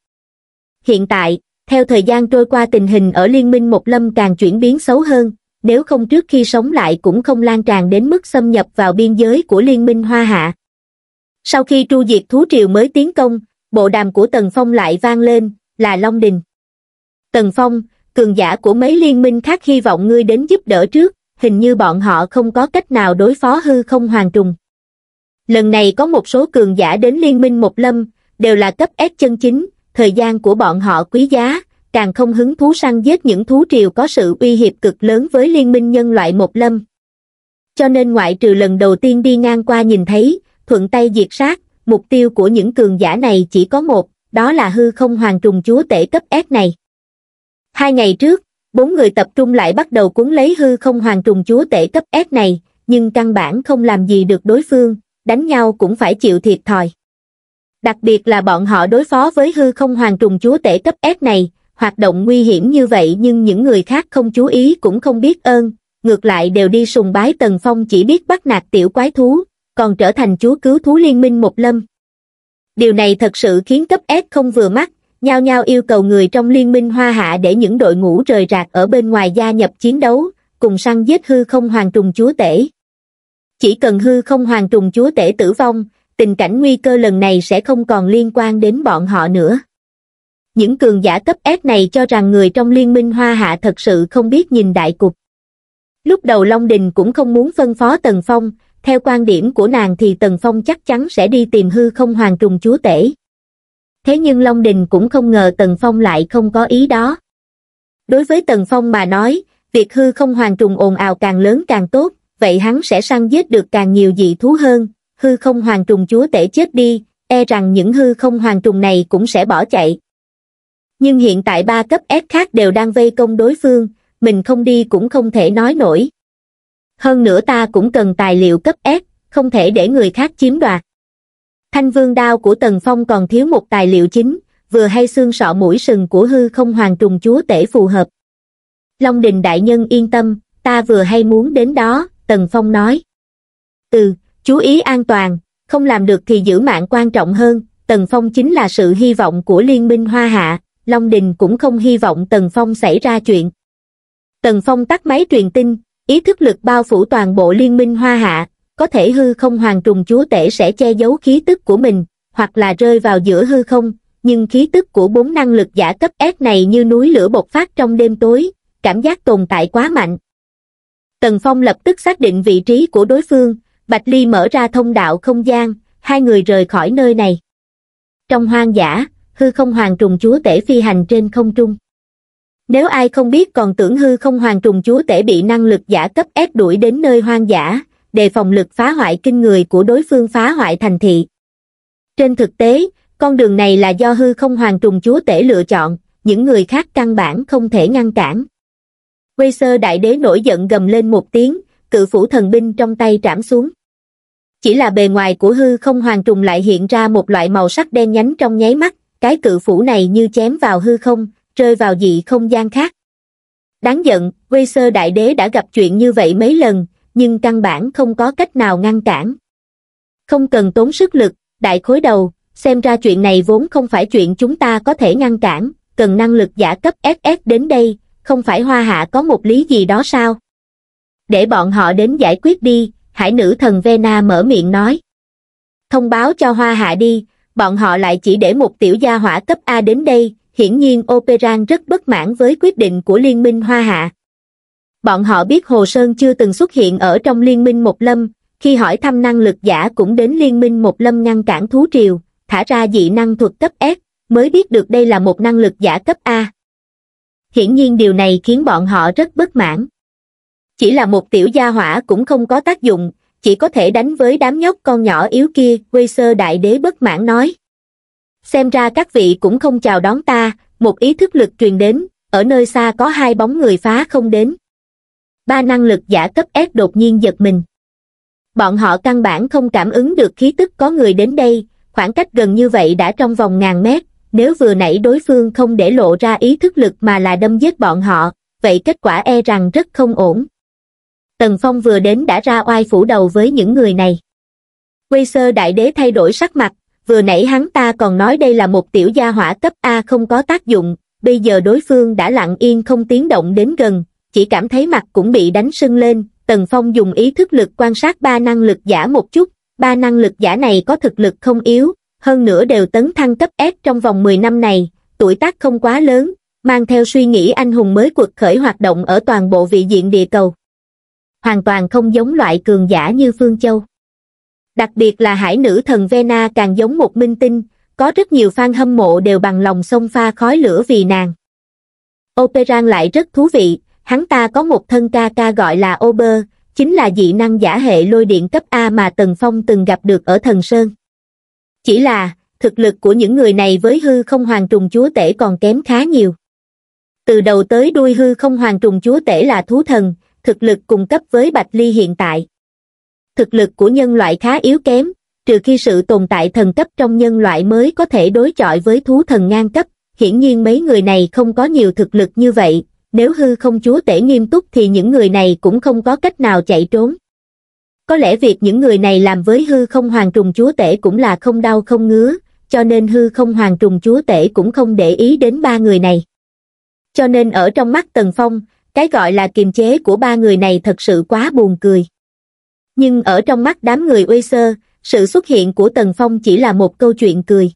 [SPEAKER 1] Hiện tại, theo thời gian trôi qua tình hình ở Liên minh Một Lâm càng chuyển biến xấu hơn, nếu không trước khi sống lại cũng không lan tràn đến mức xâm nhập vào biên giới của Liên minh Hoa Hạ. Sau khi tru diệt thú triều mới tiến công, bộ đàm của Tần Phong lại vang lên, là Long Đình. Tần Phong, cường giả của mấy liên minh khác hy vọng ngươi đến giúp đỡ trước hình như bọn họ không có cách nào đối phó hư không hoàng trùng. Lần này có một số cường giả đến liên minh một lâm, đều là cấp S chân chính, thời gian của bọn họ quý giá, càng không hứng thú săn giết những thú triều có sự uy hiếp cực lớn với liên minh nhân loại một lâm. Cho nên ngoại trừ lần đầu tiên đi ngang qua nhìn thấy, thuận tay diệt sát, mục tiêu của những cường giả này chỉ có một, đó là hư không hoàng trùng chúa tể cấp S này. Hai ngày trước, bốn người tập trung lại bắt đầu cuốn lấy hư không hoàng trùng chúa tể cấp S này, nhưng căn bản không làm gì được đối phương, đánh nhau cũng phải chịu thiệt thòi. Đặc biệt là bọn họ đối phó với hư không hoàng trùng chúa tể cấp S này, hoạt động nguy hiểm như vậy nhưng những người khác không chú ý cũng không biết ơn, ngược lại đều đi sùng bái Tần Phong chỉ biết bắt nạt tiểu quái thú, còn trở thành chúa cứu thú liên minh một lâm. Điều này thật sự khiến cấp S không vừa mắt, nhao nhao yêu cầu người trong liên minh hoa hạ để những đội ngũ rời rạc ở bên ngoài gia nhập chiến đấu, cùng săn giết hư không hoàng trùng chúa tể. Chỉ cần hư không hoàng trùng chúa tể tử vong, tình cảnh nguy cơ lần này sẽ không còn liên quan đến bọn họ nữa. Những cường giả cấp S này cho rằng người trong liên minh hoa hạ thật sự không biết nhìn đại cục. Lúc đầu Long Đình cũng không muốn phân phó Tần Phong, theo quan điểm của nàng thì Tần Phong chắc chắn sẽ đi tìm hư không hoàng trùng chúa tể thế nhưng Long Đình cũng không ngờ Tần Phong lại không có ý đó. Đối với Tần Phong mà nói, việc hư không hoàn trùng ồn ào càng lớn càng tốt, vậy hắn sẽ săn giết được càng nhiều dị thú hơn, hư không hoàn trùng chúa tể chết đi, e rằng những hư không hoàn trùng này cũng sẽ bỏ chạy. Nhưng hiện tại ba cấp S khác đều đang vây công đối phương, mình không đi cũng không thể nói nổi. Hơn nữa ta cũng cần tài liệu cấp S, không thể để người khác chiếm đoạt. Thanh vương đao của Tần Phong còn thiếu một tài liệu chính, vừa hay xương sọ mũi sừng của hư không hoàng trùng chúa tể phù hợp. Long đình đại nhân yên tâm, ta vừa hay muốn đến đó, Tần Phong nói. Ừ, chú ý an toàn, không làm được thì giữ mạng quan trọng hơn, Tần Phong chính là sự hy vọng của liên minh Hoa Hạ, Long Đình cũng không hy vọng Tần Phong xảy ra chuyện. Tần Phong tắt máy truyền tin, ý thức lực bao phủ toàn bộ liên minh Hoa Hạ, có thể hư không hoàng trùng chúa tể sẽ che giấu khí tức của mình, hoặc là rơi vào giữa hư không, nhưng khí tức của bốn năng lực giả cấp S này như núi lửa bộc phát trong đêm tối, cảm giác tồn tại quá mạnh. Tần Phong lập tức xác định vị trí của đối phương, Bạch Ly mở ra thông đạo không gian, hai người rời khỏi nơi này. Trong hoang dã, hư không hoàng trùng chúa tể phi hành trên không trung. Nếu ai không biết còn tưởng hư không hoàng trùng chúa tể bị năng lực giả cấp s đuổi đến nơi hoang dã, đề phòng lực phá hoại kinh người của đối phương phá hoại thành thị. Trên thực tế, con đường này là do hư không hoàng trùng chúa tể lựa chọn, những người khác căn bản không thể ngăn cản. Quê sơ đại đế nổi giận gầm lên một tiếng, cự phủ thần binh trong tay trảm xuống. Chỉ là bề ngoài của hư không hoàng trùng lại hiện ra một loại màu sắc đen nhánh trong nháy mắt, cái cự phủ này như chém vào hư không, rơi vào dị không gian khác. Đáng giận, Quê sơ đại đế đã gặp chuyện như vậy mấy lần, nhưng căn bản không có cách nào ngăn cản. Không cần tốn sức lực, đại khối đầu, xem ra chuyện này vốn không phải chuyện chúng ta có thể ngăn cản, cần năng lực giả cấp SS đến đây, không phải hoa hạ có một lý gì đó sao? Để bọn họ đến giải quyết đi, hải nữ thần Vena mở miệng nói. Thông báo cho hoa hạ đi, bọn họ lại chỉ để một tiểu gia hỏa cấp A đến đây, hiển nhiên Operan rất bất mãn với quyết định của Liên minh Hoa Hạ. Bọn họ biết Hồ Sơn chưa từng xuất hiện ở trong liên minh một lâm, khi hỏi thăm năng lực giả cũng đến liên minh một lâm ngăn cản thú triều, thả ra dị năng thuật cấp S, mới biết được đây là một năng lực giả cấp A. Hiển nhiên điều này khiến bọn họ rất bất mãn. Chỉ là một tiểu gia hỏa cũng không có tác dụng, chỉ có thể đánh với đám nhóc con nhỏ yếu kia, quê sơ đại đế bất mãn nói. Xem ra các vị cũng không chào đón ta, một ý thức lực truyền đến, ở nơi xa có hai bóng người phá không đến ba năng lực giả cấp S đột nhiên giật mình. Bọn họ căn bản không cảm ứng được khí tức có người đến đây, khoảng cách gần như vậy đã trong vòng ngàn mét, nếu vừa nãy đối phương không để lộ ra ý thức lực mà là đâm giết bọn họ, vậy kết quả e rằng rất không ổn. Tần Phong vừa đến đã ra oai phủ đầu với những người này. Quê sơ đại đế thay đổi sắc mặt, vừa nãy hắn ta còn nói đây là một tiểu gia hỏa cấp A không có tác dụng, bây giờ đối phương đã lặng yên không tiến động đến gần, chỉ cảm thấy mặt cũng bị đánh sưng lên, Tần Phong dùng ý thức lực quan sát ba năng lực giả một chút, ba năng lực giả này có thực lực không yếu, hơn nữa đều tấn thăng cấp S trong vòng 10 năm này, tuổi tác không quá lớn, mang theo suy nghĩ anh hùng mới cuộc khởi hoạt động ở toàn bộ vị diện địa cầu. Hoàn toàn không giống loại cường giả như Phương Châu. Đặc biệt là hải nữ thần Vena càng giống một minh tinh, có rất nhiều fan hâm mộ đều bằng lòng xông pha khói lửa vì nàng. Operan lại rất thú vị, hắn ta có một thân ca ca gọi là Ober, chính là dị năng giả hệ lôi điện cấp A mà Tần Phong từng gặp được ở Thần Sơn. Chỉ là, thực lực của những người này với hư không hoàng trùng chúa tể còn kém khá nhiều. Từ đầu tới đuôi hư không hoàng trùng chúa tể là thú thần, thực lực cùng cấp với Bạch Ly hiện tại. Thực lực của nhân loại khá yếu kém, trừ khi sự tồn tại thần cấp trong nhân loại mới có thể đối chọi với thú thần ngang cấp, hiển nhiên mấy người này không có nhiều thực lực như vậy, nếu hư không chúa tể nghiêm túc thì những người này cũng không có cách nào chạy trốn. Có lẽ việc những người này làm với hư không hoàng trùng chúa tể cũng là không đau không ngứa, cho nên hư không hoàng trùng chúa tể cũng không để ý đến ba người này. Cho nên ở trong mắt Tần Phong, cái gọi là kiềm chế của ba người này thật sự quá buồn cười. Nhưng ở trong mắt đám người uê sơ, sự xuất hiện của Tần Phong chỉ là một câu chuyện cười.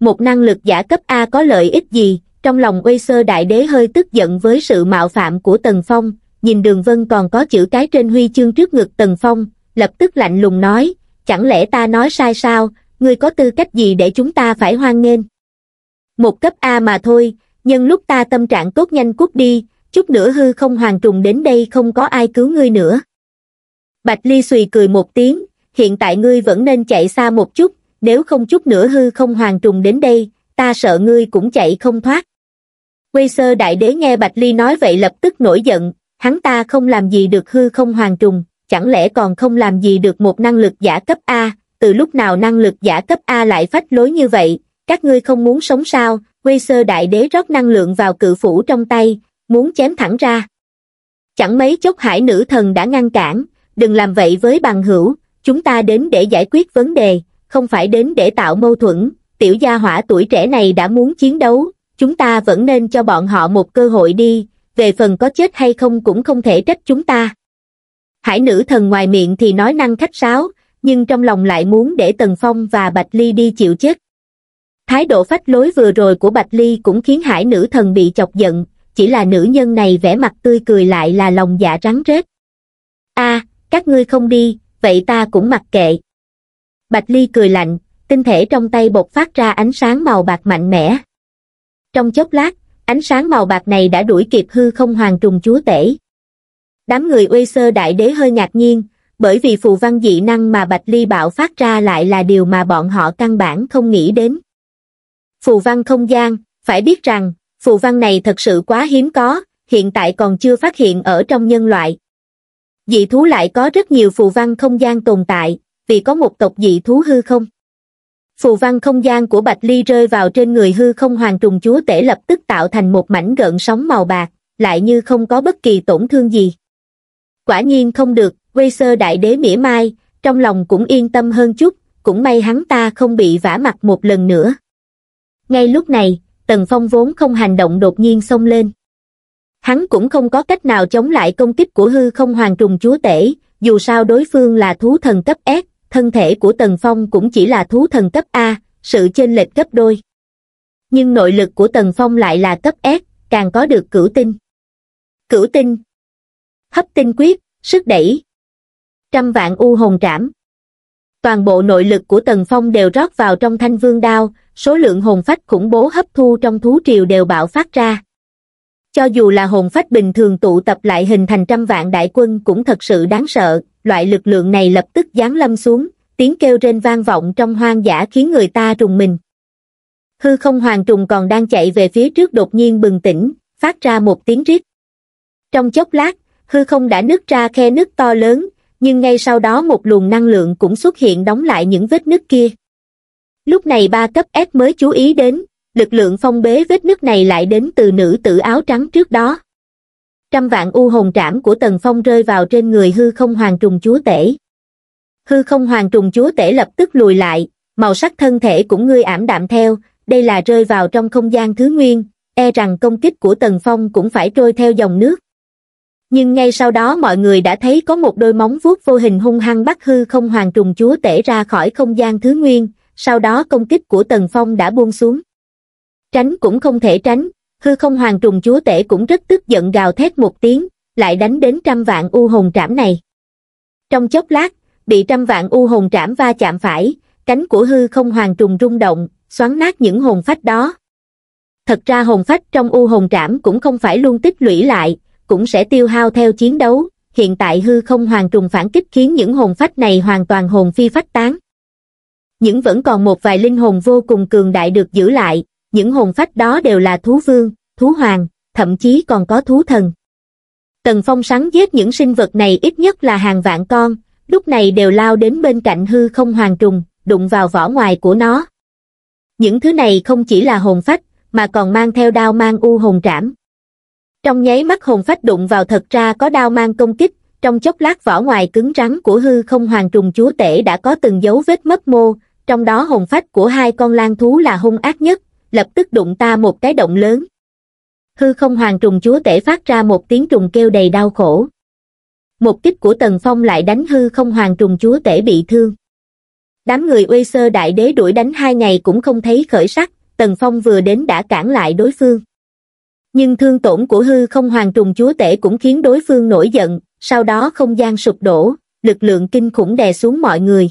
[SPEAKER 1] Một năng lực giả cấp A có lợi ích gì, trong lòng quay sơ đại đế hơi tức giận với sự mạo phạm của Tần Phong, nhìn đường vân còn có chữ cái trên huy chương trước ngực Tần Phong, lập tức lạnh lùng nói, chẳng lẽ ta nói sai sao, ngươi có tư cách gì để chúng ta phải hoan nghênh? Một cấp A mà thôi, nhân lúc ta tâm trạng tốt nhanh cút đi, chút nữa hư không hoàng trùng đến đây không có ai cứu ngươi nữa. Bạch Ly xùy cười một tiếng, hiện tại ngươi vẫn nên chạy xa một chút, nếu không chút nữa hư không hoàng trùng đến đây, ta sợ ngươi cũng chạy không thoát. Quê sơ đại đế nghe Bạch Ly nói vậy lập tức nổi giận, hắn ta không làm gì được hư không hoàng trùng, chẳng lẽ còn không làm gì được một năng lực giả cấp A, từ lúc nào năng lực giả cấp A lại phách lối như vậy, các ngươi không muốn sống sao, quê sơ đại đế rót năng lượng vào cự phủ trong tay, muốn chém thẳng ra. Chẳng mấy chốc hải nữ thần đã ngăn cản, đừng làm vậy với bằng hữu, chúng ta đến để giải quyết vấn đề, không phải đến để tạo mâu thuẫn, tiểu gia hỏa tuổi trẻ này đã muốn chiến đấu, chúng ta vẫn nên cho bọn họ một cơ hội đi, về phần có chết hay không cũng không thể trách chúng ta. Hải nữ thần ngoài miệng thì nói năng khách sáo, nhưng trong lòng lại muốn để Tần Phong và Bạch Ly đi chịu chết. Thái độ phách lối vừa rồi của Bạch Ly cũng khiến hải nữ thần bị chọc giận, chỉ là nữ nhân này vẻ mặt tươi cười lại là lòng dạ rắn rết. a các ngươi không đi, vậy ta cũng mặc kệ. Bạch Ly cười lạnh, tinh thể trong tay bột phát ra ánh sáng màu bạc mạnh mẽ, trong chốc lát ánh sáng màu bạc này đã đuổi kịp hư không hoàng trùng chúa tể đám người uê sơ đại đế hơi ngạc nhiên bởi vì phù văn dị năng mà bạch ly bạo phát ra lại là điều mà bọn họ căn bản không nghĩ đến phù văn không gian phải biết rằng phù văn này thật sự quá hiếm có hiện tại còn chưa phát hiện ở trong nhân loại dị thú lại có rất nhiều phù văn không gian tồn tại vì có một tộc dị thú hư không phù văn không gian của bạch ly rơi vào trên người hư không hoàng trùng chúa tể lập tức tạo thành một mảnh gợn sóng màu bạc lại như không có bất kỳ tổn thương gì quả nhiên không được quê sơ đại đế mỉa mai trong lòng cũng yên tâm hơn chút cũng may hắn ta không bị vả mặt một lần nữa ngay lúc này tần phong vốn không hành động đột nhiên xông lên hắn cũng không có cách nào chống lại công kích của hư không hoàng trùng chúa tể dù sao đối phương là thú thần cấp S, thân thể của Tần Phong cũng chỉ là thú thần cấp A, sự chênh lệch cấp đôi. Nhưng nội lực của Tần Phong lại là cấp S, càng có được cửu tinh. Cửu tinh Hấp tinh quyết, sức đẩy Trăm vạn u hồn trảm Toàn bộ nội lực của Tần Phong đều rót vào trong thanh vương đao, số lượng hồn phách khủng bố hấp thu trong thú triều đều bạo phát ra. Cho dù là hồn phách bình thường tụ tập lại hình thành trăm vạn đại quân cũng thật sự đáng sợ, loại lực lượng này lập tức giáng lâm xuống, tiếng kêu rên vang vọng trong hoang dã khiến người ta rùng mình. Hư không hoàng trùng còn đang chạy về phía trước đột nhiên bừng tỉnh, phát ra một tiếng rít. Trong chốc lát, hư không đã nứt ra khe nứt to lớn, nhưng ngay sau đó một luồng năng lượng cũng xuất hiện đóng lại những vết nứt kia. Lúc này ba cấp S mới chú ý đến, lực lượng phong bế vết nứt này lại đến từ nữ tử áo trắng trước đó trăm vạn u hồn trảm của Tần Phong rơi vào trên người hư không hoàng trùng chúa tể. Hư không hoàng trùng chúa tể lập tức lùi lại, màu sắc thân thể cũng ngươi ảm đạm theo, đây là rơi vào trong không gian thứ nguyên, e rằng công kích của Tần Phong cũng phải trôi theo dòng nước. Nhưng ngay sau đó mọi người đã thấy có một đôi móng vuốt vô hình hung hăng bắt hư không hoàng trùng chúa tể ra khỏi không gian thứ nguyên, sau đó công kích của Tần Phong đã buông xuống. Tránh cũng không thể tránh, hư không hoàng trùng chúa tể cũng rất tức giận gào thét một tiếng, lại đánh đến trăm vạn u hồn trảm này. Trong chốc lát, bị trăm vạn u hồn trảm va chạm phải, cánh của hư không hoàng trùng rung động, xoắn nát những hồn phách đó. Thật ra hồn phách trong u hồn trảm cũng không phải luôn tích lũy lại, cũng sẽ tiêu hao theo chiến đấu, hiện tại hư không hoàng trùng phản kích khiến những hồn phách này hoàn toàn hồn phi phách tán. Những vẫn còn một vài linh hồn vô cùng cường đại được giữ lại, những hồn phách đó đều là thú vương, thú hoàng, thậm chí còn có thú thần. Tần Phong sáng giết những sinh vật này ít nhất là hàng vạn con, lúc này đều lao đến bên cạnh hư không hoàng trùng, đụng vào vỏ ngoài của nó. Những thứ này không chỉ là hồn phách, mà còn mang theo đao mang u hồn trảm. Trong nháy mắt hồn phách đụng vào thật ra có đao mang công kích, trong chốc lát vỏ ngoài cứng rắn của hư không hoàng trùng chúa tể đã có từng dấu vết mất mô, trong đó hồn phách của hai con lang thú là hung ác nhất, lập tức đụng ta một cái động lớn hư không hoàng trùng chúa tể phát ra một tiếng trùng kêu đầy đau khổ một kích của tần phong lại đánh hư không hoàng trùng chúa tể bị thương đám người uy sơ đại đế đuổi đánh hai ngày cũng không thấy khởi sắc tần phong vừa đến đã cản lại đối phương nhưng thương tổn của hư không hoàng trùng chúa tể cũng khiến đối phương nổi giận sau đó không gian sụp đổ lực lượng kinh khủng đè xuống mọi người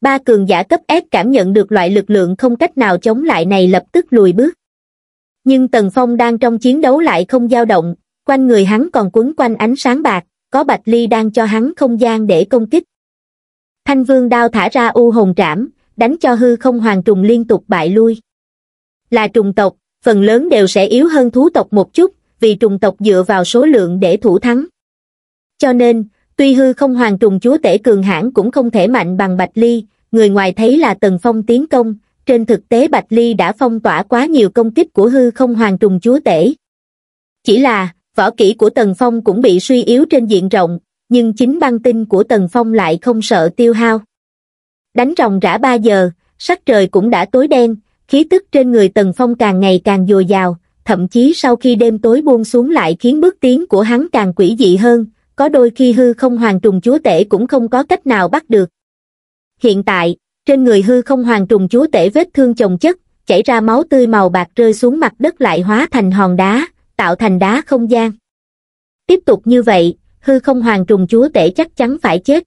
[SPEAKER 1] ba cường giả cấp S cảm nhận được loại lực lượng không cách nào chống lại này lập tức lùi bước. Nhưng Tần Phong đang trong chiến đấu lại không dao động, quanh người hắn còn quấn quanh ánh sáng bạc, có Bạch Ly đang cho hắn không gian để công kích. Thanh vương đao thả ra u hồn trảm, đánh cho hư không hoàng trùng liên tục bại lui. Là trùng tộc, phần lớn đều sẽ yếu hơn thú tộc một chút, vì trùng tộc dựa vào số lượng để thủ thắng. Cho nên, tuy hư không hoàng trùng chúa tể cường hãn cũng không thể mạnh bằng bạch ly người ngoài thấy là tần phong tiến công trên thực tế bạch ly đã phong tỏa quá nhiều công kích của hư không hoàng trùng chúa tể chỉ là võ kỹ của tần phong cũng bị suy yếu trên diện rộng nhưng chính băng tinh của tần phong lại không sợ tiêu hao đánh ròng rã ba giờ sắc trời cũng đã tối đen khí tức trên người tần phong càng ngày càng dồi dào thậm chí sau khi đêm tối buông xuống lại khiến bước tiến của hắn càng quỷ dị hơn có đôi khi hư không hoàng trùng chúa tể cũng không có cách nào bắt được. Hiện tại, trên người hư không hoàng trùng chúa tể vết thương chồng chất, chảy ra máu tươi màu bạc rơi xuống mặt đất lại hóa thành hòn đá, tạo thành đá không gian. Tiếp tục như vậy, hư không hoàng trùng chúa tể chắc chắn phải chết.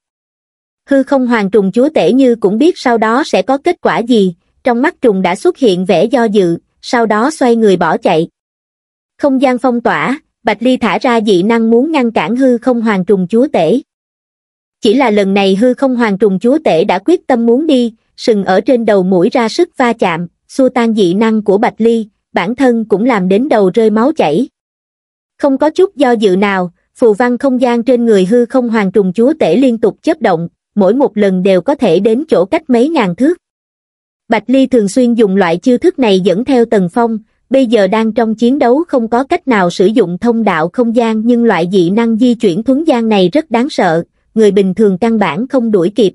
[SPEAKER 1] Hư không hoàng trùng chúa tể như cũng biết sau đó sẽ có kết quả gì, trong mắt trùng đã xuất hiện vẻ do dự, sau đó xoay người bỏ chạy. Không gian phong tỏa, Bạch Ly thả ra dị năng muốn ngăn cản hư không hoàng trùng chúa tể. Chỉ là lần này hư không hoàng trùng chúa tể đã quyết tâm muốn đi, sừng ở trên đầu mũi ra sức va chạm, xua tan dị năng của Bạch Ly, bản thân cũng làm đến đầu rơi máu chảy. Không có chút do dự nào, phù văn không gian trên người hư không hoàng trùng chúa tể liên tục chớp động, mỗi một lần đều có thể đến chỗ cách mấy ngàn thước. Bạch Ly thường xuyên dùng loại chiêu thức này dẫn theo tầng Phong, bây giờ đang trong chiến đấu không có cách nào sử dụng thông đạo không gian nhưng loại dị năng di chuyển thuấn gian này rất đáng sợ, người bình thường căn bản không đuổi kịp.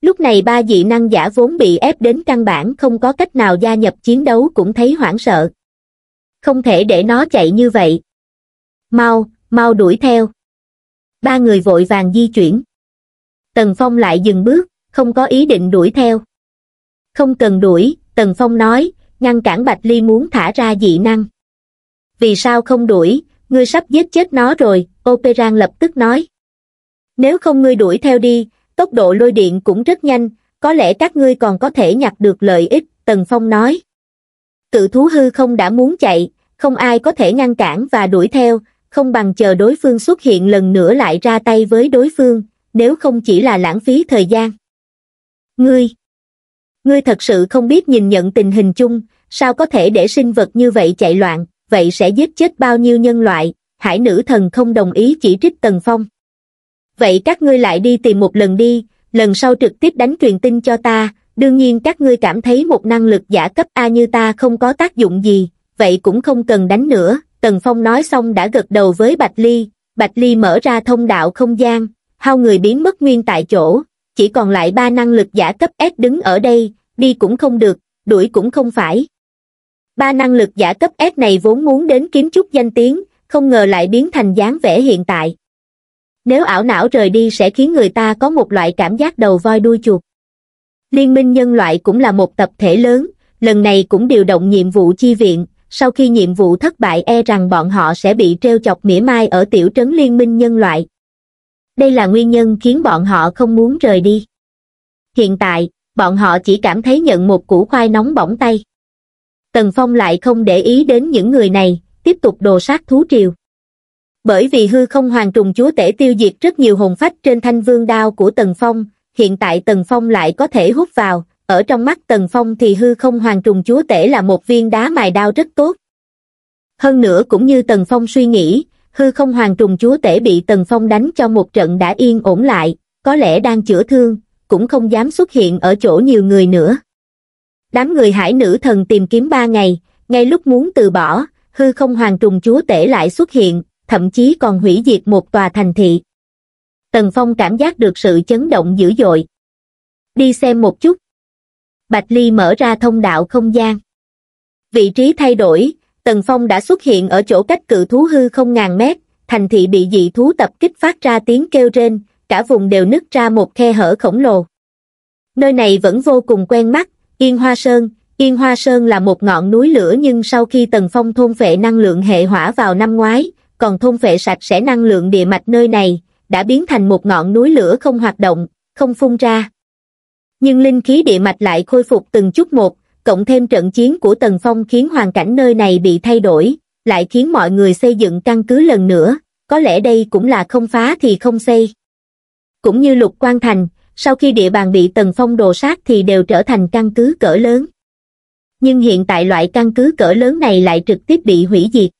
[SPEAKER 1] Lúc này ba dị năng giả vốn bị ép đến căn bản không có cách nào gia nhập chiến đấu cũng thấy hoảng sợ. Không thể để nó chạy như vậy. Mau, mau đuổi theo. Ba người vội vàng di chuyển. Tần Phong lại dừng bước, không có ý định đuổi theo. Không cần đuổi, Tần Phong nói, ngăn cản Bạch Ly muốn thả ra dị năng. Vì sao không đuổi, ngươi sắp giết chết nó rồi, Operan lập tức nói. Nếu không ngươi đuổi theo đi, tốc độ lôi điện cũng rất nhanh, có lẽ các ngươi còn có thể nhặt được lợi ích, Tần Phong nói. Cự thú hư không đã muốn chạy, không ai có thể ngăn cản và đuổi theo, không bằng chờ đối phương xuất hiện lần nữa lại ra tay với đối phương, nếu không chỉ là lãng phí thời gian. Ngươi ngươi thật sự không biết nhìn nhận tình hình chung sao có thể để sinh vật như vậy chạy loạn vậy sẽ giết chết bao nhiêu nhân loại hải nữ thần không đồng ý chỉ trích tần phong vậy các ngươi lại đi tìm một lần đi lần sau trực tiếp đánh truyền tin cho ta đương nhiên các ngươi cảm thấy một năng lực giả cấp a như ta không có tác dụng gì vậy cũng không cần đánh nữa tần phong nói xong đã gật đầu với bạch ly bạch ly mở ra thông đạo không gian hao người biến mất nguyên tại chỗ chỉ còn lại ba năng lực giả cấp S đứng ở đây, đi cũng không được, đuổi cũng không phải. Ba năng lực giả cấp S này vốn muốn đến kiếm chút danh tiếng, không ngờ lại biến thành dáng vẻ hiện tại. Nếu ảo não rời đi sẽ khiến người ta có một loại cảm giác đầu voi đuôi chuột. Liên minh nhân loại cũng là một tập thể lớn, lần này cũng điều động nhiệm vụ chi viện, sau khi nhiệm vụ thất bại e rằng bọn họ sẽ bị treo chọc mỉa mai ở tiểu trấn liên minh nhân loại đây là nguyên nhân khiến bọn họ không muốn rời đi. Hiện tại, bọn họ chỉ cảm thấy nhận một củ khoai nóng bỏng tay. Tần Phong lại không để ý đến những người này, tiếp tục đồ sát thú triều. Bởi vì hư không hoàng trùng chúa tể tiêu diệt rất nhiều hồn phách trên thanh vương đao của Tần Phong, hiện tại Tần Phong lại có thể hút vào, ở trong mắt Tần Phong thì hư không hoàng trùng chúa tể là một viên đá mài đao rất tốt. Hơn nữa cũng như Tần Phong suy nghĩ, hư không hoàng trùng chúa tể bị Tần Phong đánh cho một trận đã yên ổn lại, có lẽ đang chữa thương, cũng không dám xuất hiện ở chỗ nhiều người nữa. Đám người hải nữ thần tìm kiếm ba ngày, ngay lúc muốn từ bỏ, hư không hoàng trùng chúa tể lại xuất hiện, thậm chí còn hủy diệt một tòa thành thị. Tần Phong cảm giác được sự chấn động dữ dội. Đi xem một chút. Bạch Ly mở ra thông đạo không gian. Vị trí thay đổi, Tần Phong đã xuất hiện ở chỗ cách cự thú hư không ngàn mét, thành thị bị dị thú tập kích phát ra tiếng kêu rên, cả vùng đều nứt ra một khe hở khổng lồ. Nơi này vẫn vô cùng quen mắt, Yên Hoa Sơn, Yên Hoa Sơn là một ngọn núi lửa nhưng sau khi Tần Phong thôn phệ năng lượng hệ hỏa vào năm ngoái, còn thôn phệ sạch sẽ năng lượng địa mạch nơi này, đã biến thành một ngọn núi lửa không hoạt động, không phun ra. Nhưng linh khí địa mạch lại khôi phục từng chút một, cộng thêm trận chiến của Tần Phong khiến hoàn cảnh nơi này bị thay đổi, lại khiến mọi người xây dựng căn cứ lần nữa, có lẽ đây cũng là không phá thì không xây. Cũng như Lục Quan Thành, sau khi địa bàn bị Tần Phong đồ sát thì đều trở thành căn cứ cỡ lớn. Nhưng hiện tại loại căn cứ cỡ lớn này lại trực tiếp bị hủy diệt.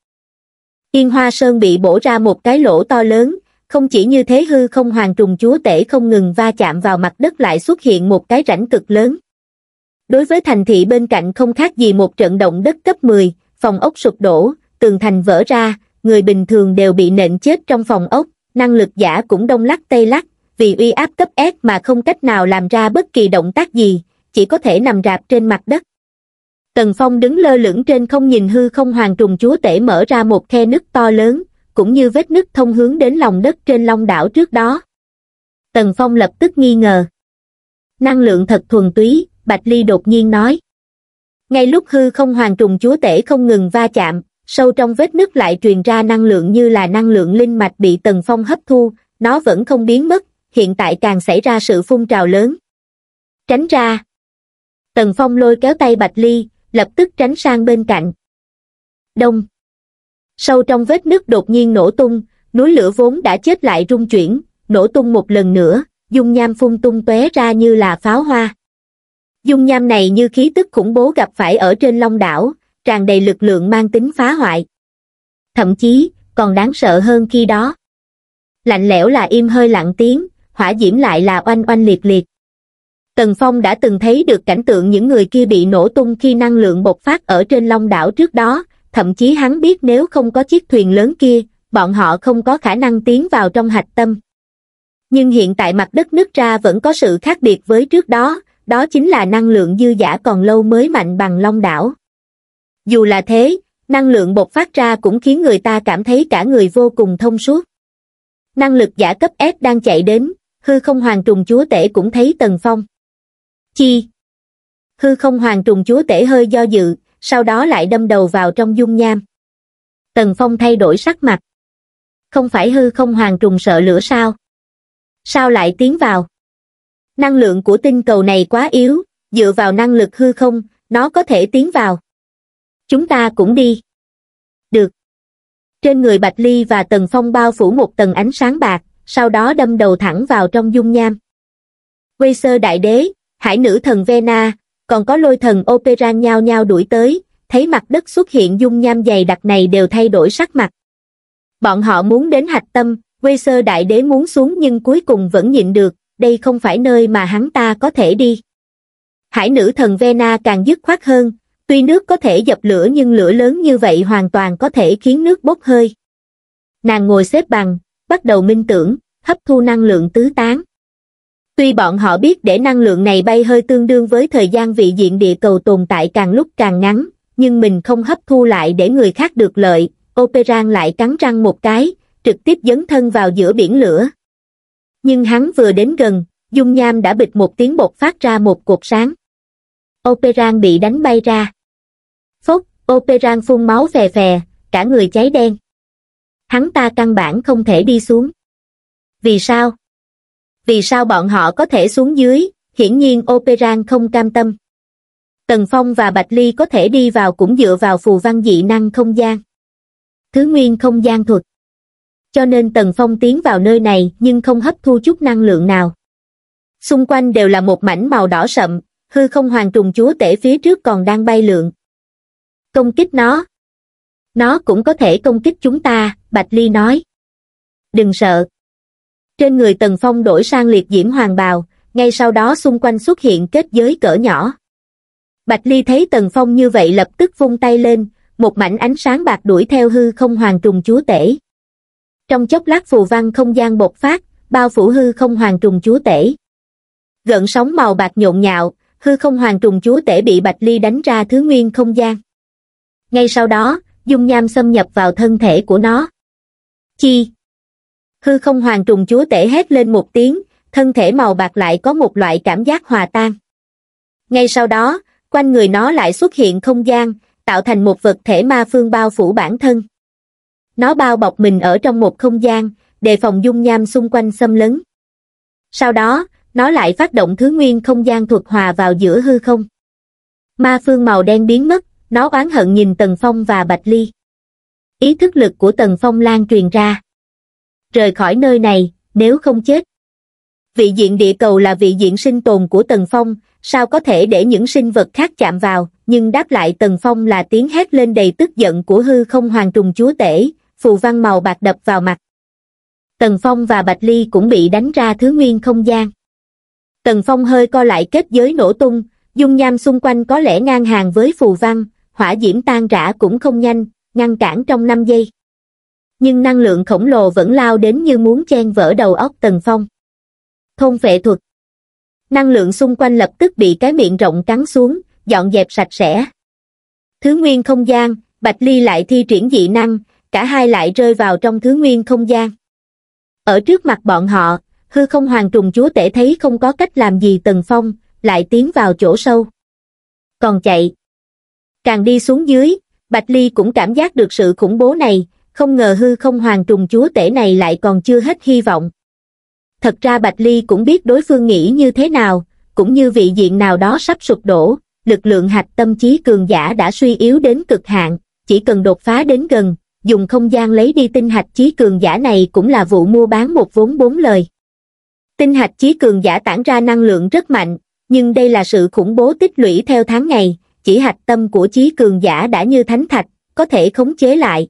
[SPEAKER 1] Yên Hoa Sơn bị bổ ra một cái lỗ to lớn, không chỉ như thế hư không hoàng trùng chúa tể không ngừng va chạm vào mặt đất lại xuất hiện một cái rãnh cực lớn. Đối với thành thị bên cạnh không khác gì một trận động đất cấp 10, phòng ốc sụp đổ, tường thành vỡ ra, người bình thường đều bị nện chết trong phòng ốc, năng lực giả cũng đông lắc tây lắc, vì uy áp cấp S mà không cách nào làm ra bất kỳ động tác gì, chỉ có thể nằm rạp trên mặt đất. Tần Phong đứng lơ lửng trên không nhìn hư không hoàng trùng chúa tể mở ra một khe nứt to lớn, cũng như vết nứt thông hướng đến lòng đất trên long đảo trước đó. Tần Phong lập tức nghi ngờ. Năng lượng thật thuần túy, Bạch Ly đột nhiên nói. Ngay lúc hư không hoàng trùng chúa tể không ngừng va chạm, sâu trong vết nứt lại truyền ra năng lượng như là năng lượng linh mạch bị tần phong hấp thu, nó vẫn không biến mất, hiện tại càng xảy ra sự phun trào lớn. Tránh ra. Tần phong lôi kéo tay Bạch Ly, lập tức tránh sang bên cạnh. Đông. Sâu trong vết nứt đột nhiên nổ tung, núi lửa vốn đã chết lại rung chuyển, nổ tung một lần nữa, dung nham phun tung tóe ra như là pháo hoa dung nham này như khí tức khủng bố gặp phải ở trên long đảo tràn đầy lực lượng mang tính phá hoại thậm chí còn đáng sợ hơn khi đó lạnh lẽo là im hơi lặng tiếng hỏa diễm lại là oanh oanh liệt liệt tần phong đã từng thấy được cảnh tượng những người kia bị nổ tung khi năng lượng bộc phát ở trên long đảo trước đó thậm chí hắn biết nếu không có chiếc thuyền lớn kia bọn họ không có khả năng tiến vào trong hạch tâm nhưng hiện tại mặt đất nứt ra vẫn có sự khác biệt với trước đó đó chính là năng lượng dư giả còn lâu mới mạnh bằng long đảo. Dù là thế, năng lượng bột phát ra cũng khiến người ta cảm thấy cả người vô cùng thông suốt. Năng lực giả cấp S đang chạy đến, hư không hoàng trùng chúa tể cũng thấy Tần Phong. Chi? Hư không hoàng trùng chúa tể hơi do dự, sau đó lại đâm đầu vào trong dung nham. Tần Phong thay đổi sắc mặt. Không phải hư không hoàng trùng sợ lửa sao? Sao lại tiến vào? năng lượng của tinh cầu này quá yếu dựa vào năng lực hư không nó có thể tiến vào chúng ta cũng đi được trên người bạch ly và tần phong bao phủ một tầng ánh sáng bạc sau đó đâm đầu thẳng vào trong dung nham quê sơ đại đế hải nữ thần vena còn có lôi thần opera nhao nhao đuổi tới thấy mặt đất xuất hiện dung nham dày đặc này đều thay đổi sắc mặt bọn họ muốn đến hạch tâm quê sơ đại đế muốn xuống nhưng cuối cùng vẫn nhịn được đây không phải nơi mà hắn ta có thể đi. Hải nữ thần Vena càng dứt khoát hơn, tuy nước có thể dập lửa nhưng lửa lớn như vậy hoàn toàn có thể khiến nước bốc hơi. Nàng ngồi xếp bằng, bắt đầu minh tưởng, hấp thu năng lượng tứ tán. Tuy bọn họ biết để năng lượng này bay hơi tương đương với thời gian vị diện địa cầu tồn tại càng lúc càng ngắn, nhưng mình không hấp thu lại để người khác được lợi, Operan lại cắn răng một cái, trực tiếp dấn thân vào giữa biển lửa nhưng hắn vừa đến gần, dung nham đã bịch một tiếng bột phát ra một cuộc sáng. Operan bị đánh bay ra. Phốc, Operan phun máu phè phè, cả người cháy đen. Hắn ta căn bản không thể đi xuống. Vì sao? Vì sao bọn họ có thể xuống dưới, hiển nhiên Operan không cam tâm. Tần Phong và Bạch Ly có thể đi vào cũng dựa vào phù văn dị năng không gian. Thứ nguyên không gian thuật cho nên Tần Phong tiến vào nơi này nhưng không hấp thu chút năng lượng nào. Xung quanh đều là một mảnh màu đỏ sậm, hư không hoàng trùng chúa tể phía trước còn đang bay lượn. Công kích nó. Nó cũng có thể công kích chúng ta, Bạch Ly nói. Đừng sợ. Trên người Tần Phong đổi sang liệt diễm hoàng bào, ngay sau đó xung quanh xuất hiện kết giới cỡ nhỏ. Bạch Ly thấy Tần Phong như vậy lập tức vung tay lên, một mảnh ánh sáng bạc đuổi theo hư không hoàng trùng chúa tể trong chốc lát phù văn không gian bộc phát bao phủ hư không hoàng trùng chúa tể gợn sóng màu bạc nhộn nhạo hư không hoàng trùng chúa tể bị bạch ly đánh ra thứ nguyên không gian ngay sau đó dung nham xâm nhập vào thân thể của nó chi hư không hoàng trùng chúa tể hét lên một tiếng thân thể màu bạc lại có một loại cảm giác hòa tan ngay sau đó quanh người nó lại xuất hiện không gian tạo thành một vật thể ma phương bao phủ bản thân nó bao bọc mình ở trong một không gian, đề phòng dung nham xung quanh xâm lấn. Sau đó, nó lại phát động thứ nguyên không gian thuật hòa vào giữa hư không. Ma phương màu đen biến mất, nó oán hận nhìn Tần Phong và Bạch Ly. Ý thức lực của Tần Phong lan truyền ra. Rời khỏi nơi này, nếu không chết. Vị diện địa cầu là vị diện sinh tồn của Tần Phong, sao có thể để những sinh vật khác chạm vào, nhưng đáp lại Tần Phong là tiếng hét lên đầy tức giận của hư không hoàng trùng chúa tể, phù văn màu bạc đập vào mặt. Tần Phong và Bạch Ly cũng bị đánh ra thứ nguyên không gian. Tần Phong hơi co lại kết giới nổ tung, dung nham xung quanh có lẽ ngang hàng với phù văn, hỏa diễm tan rã cũng không nhanh, ngăn cản trong 5 giây. Nhưng năng lượng khổng lồ vẫn lao đến như muốn chen vỡ đầu óc Tần Phong. Thôn vệ thuật. Năng lượng xung quanh lập tức bị cái miệng rộng cắn xuống, dọn dẹp sạch sẽ. Thứ nguyên không gian, Bạch Ly lại thi triển dị năng, cả hai lại rơi vào trong thứ nguyên không gian. Ở trước mặt bọn họ, hư không hoàng trùng chúa tể thấy không có cách làm gì Tần Phong, lại tiến vào chỗ sâu. Còn chạy. Càng đi xuống dưới, Bạch Ly cũng cảm giác được sự khủng bố này, không ngờ hư không hoàng trùng chúa tể này lại còn chưa hết hy vọng. Thật ra Bạch Ly cũng biết đối phương nghĩ như thế nào, cũng như vị diện nào đó sắp sụp đổ, lực lượng hạch tâm trí cường giả đã suy yếu đến cực hạn, chỉ cần đột phá đến gần, dùng không gian lấy đi tinh hạch chí cường giả này cũng là vụ mua bán một vốn bốn lời. Tinh hạch chí cường giả tản ra năng lượng rất mạnh, nhưng đây là sự khủng bố tích lũy theo tháng ngày, chỉ hạch tâm của chí cường giả đã như thánh thạch, có thể khống chế lại,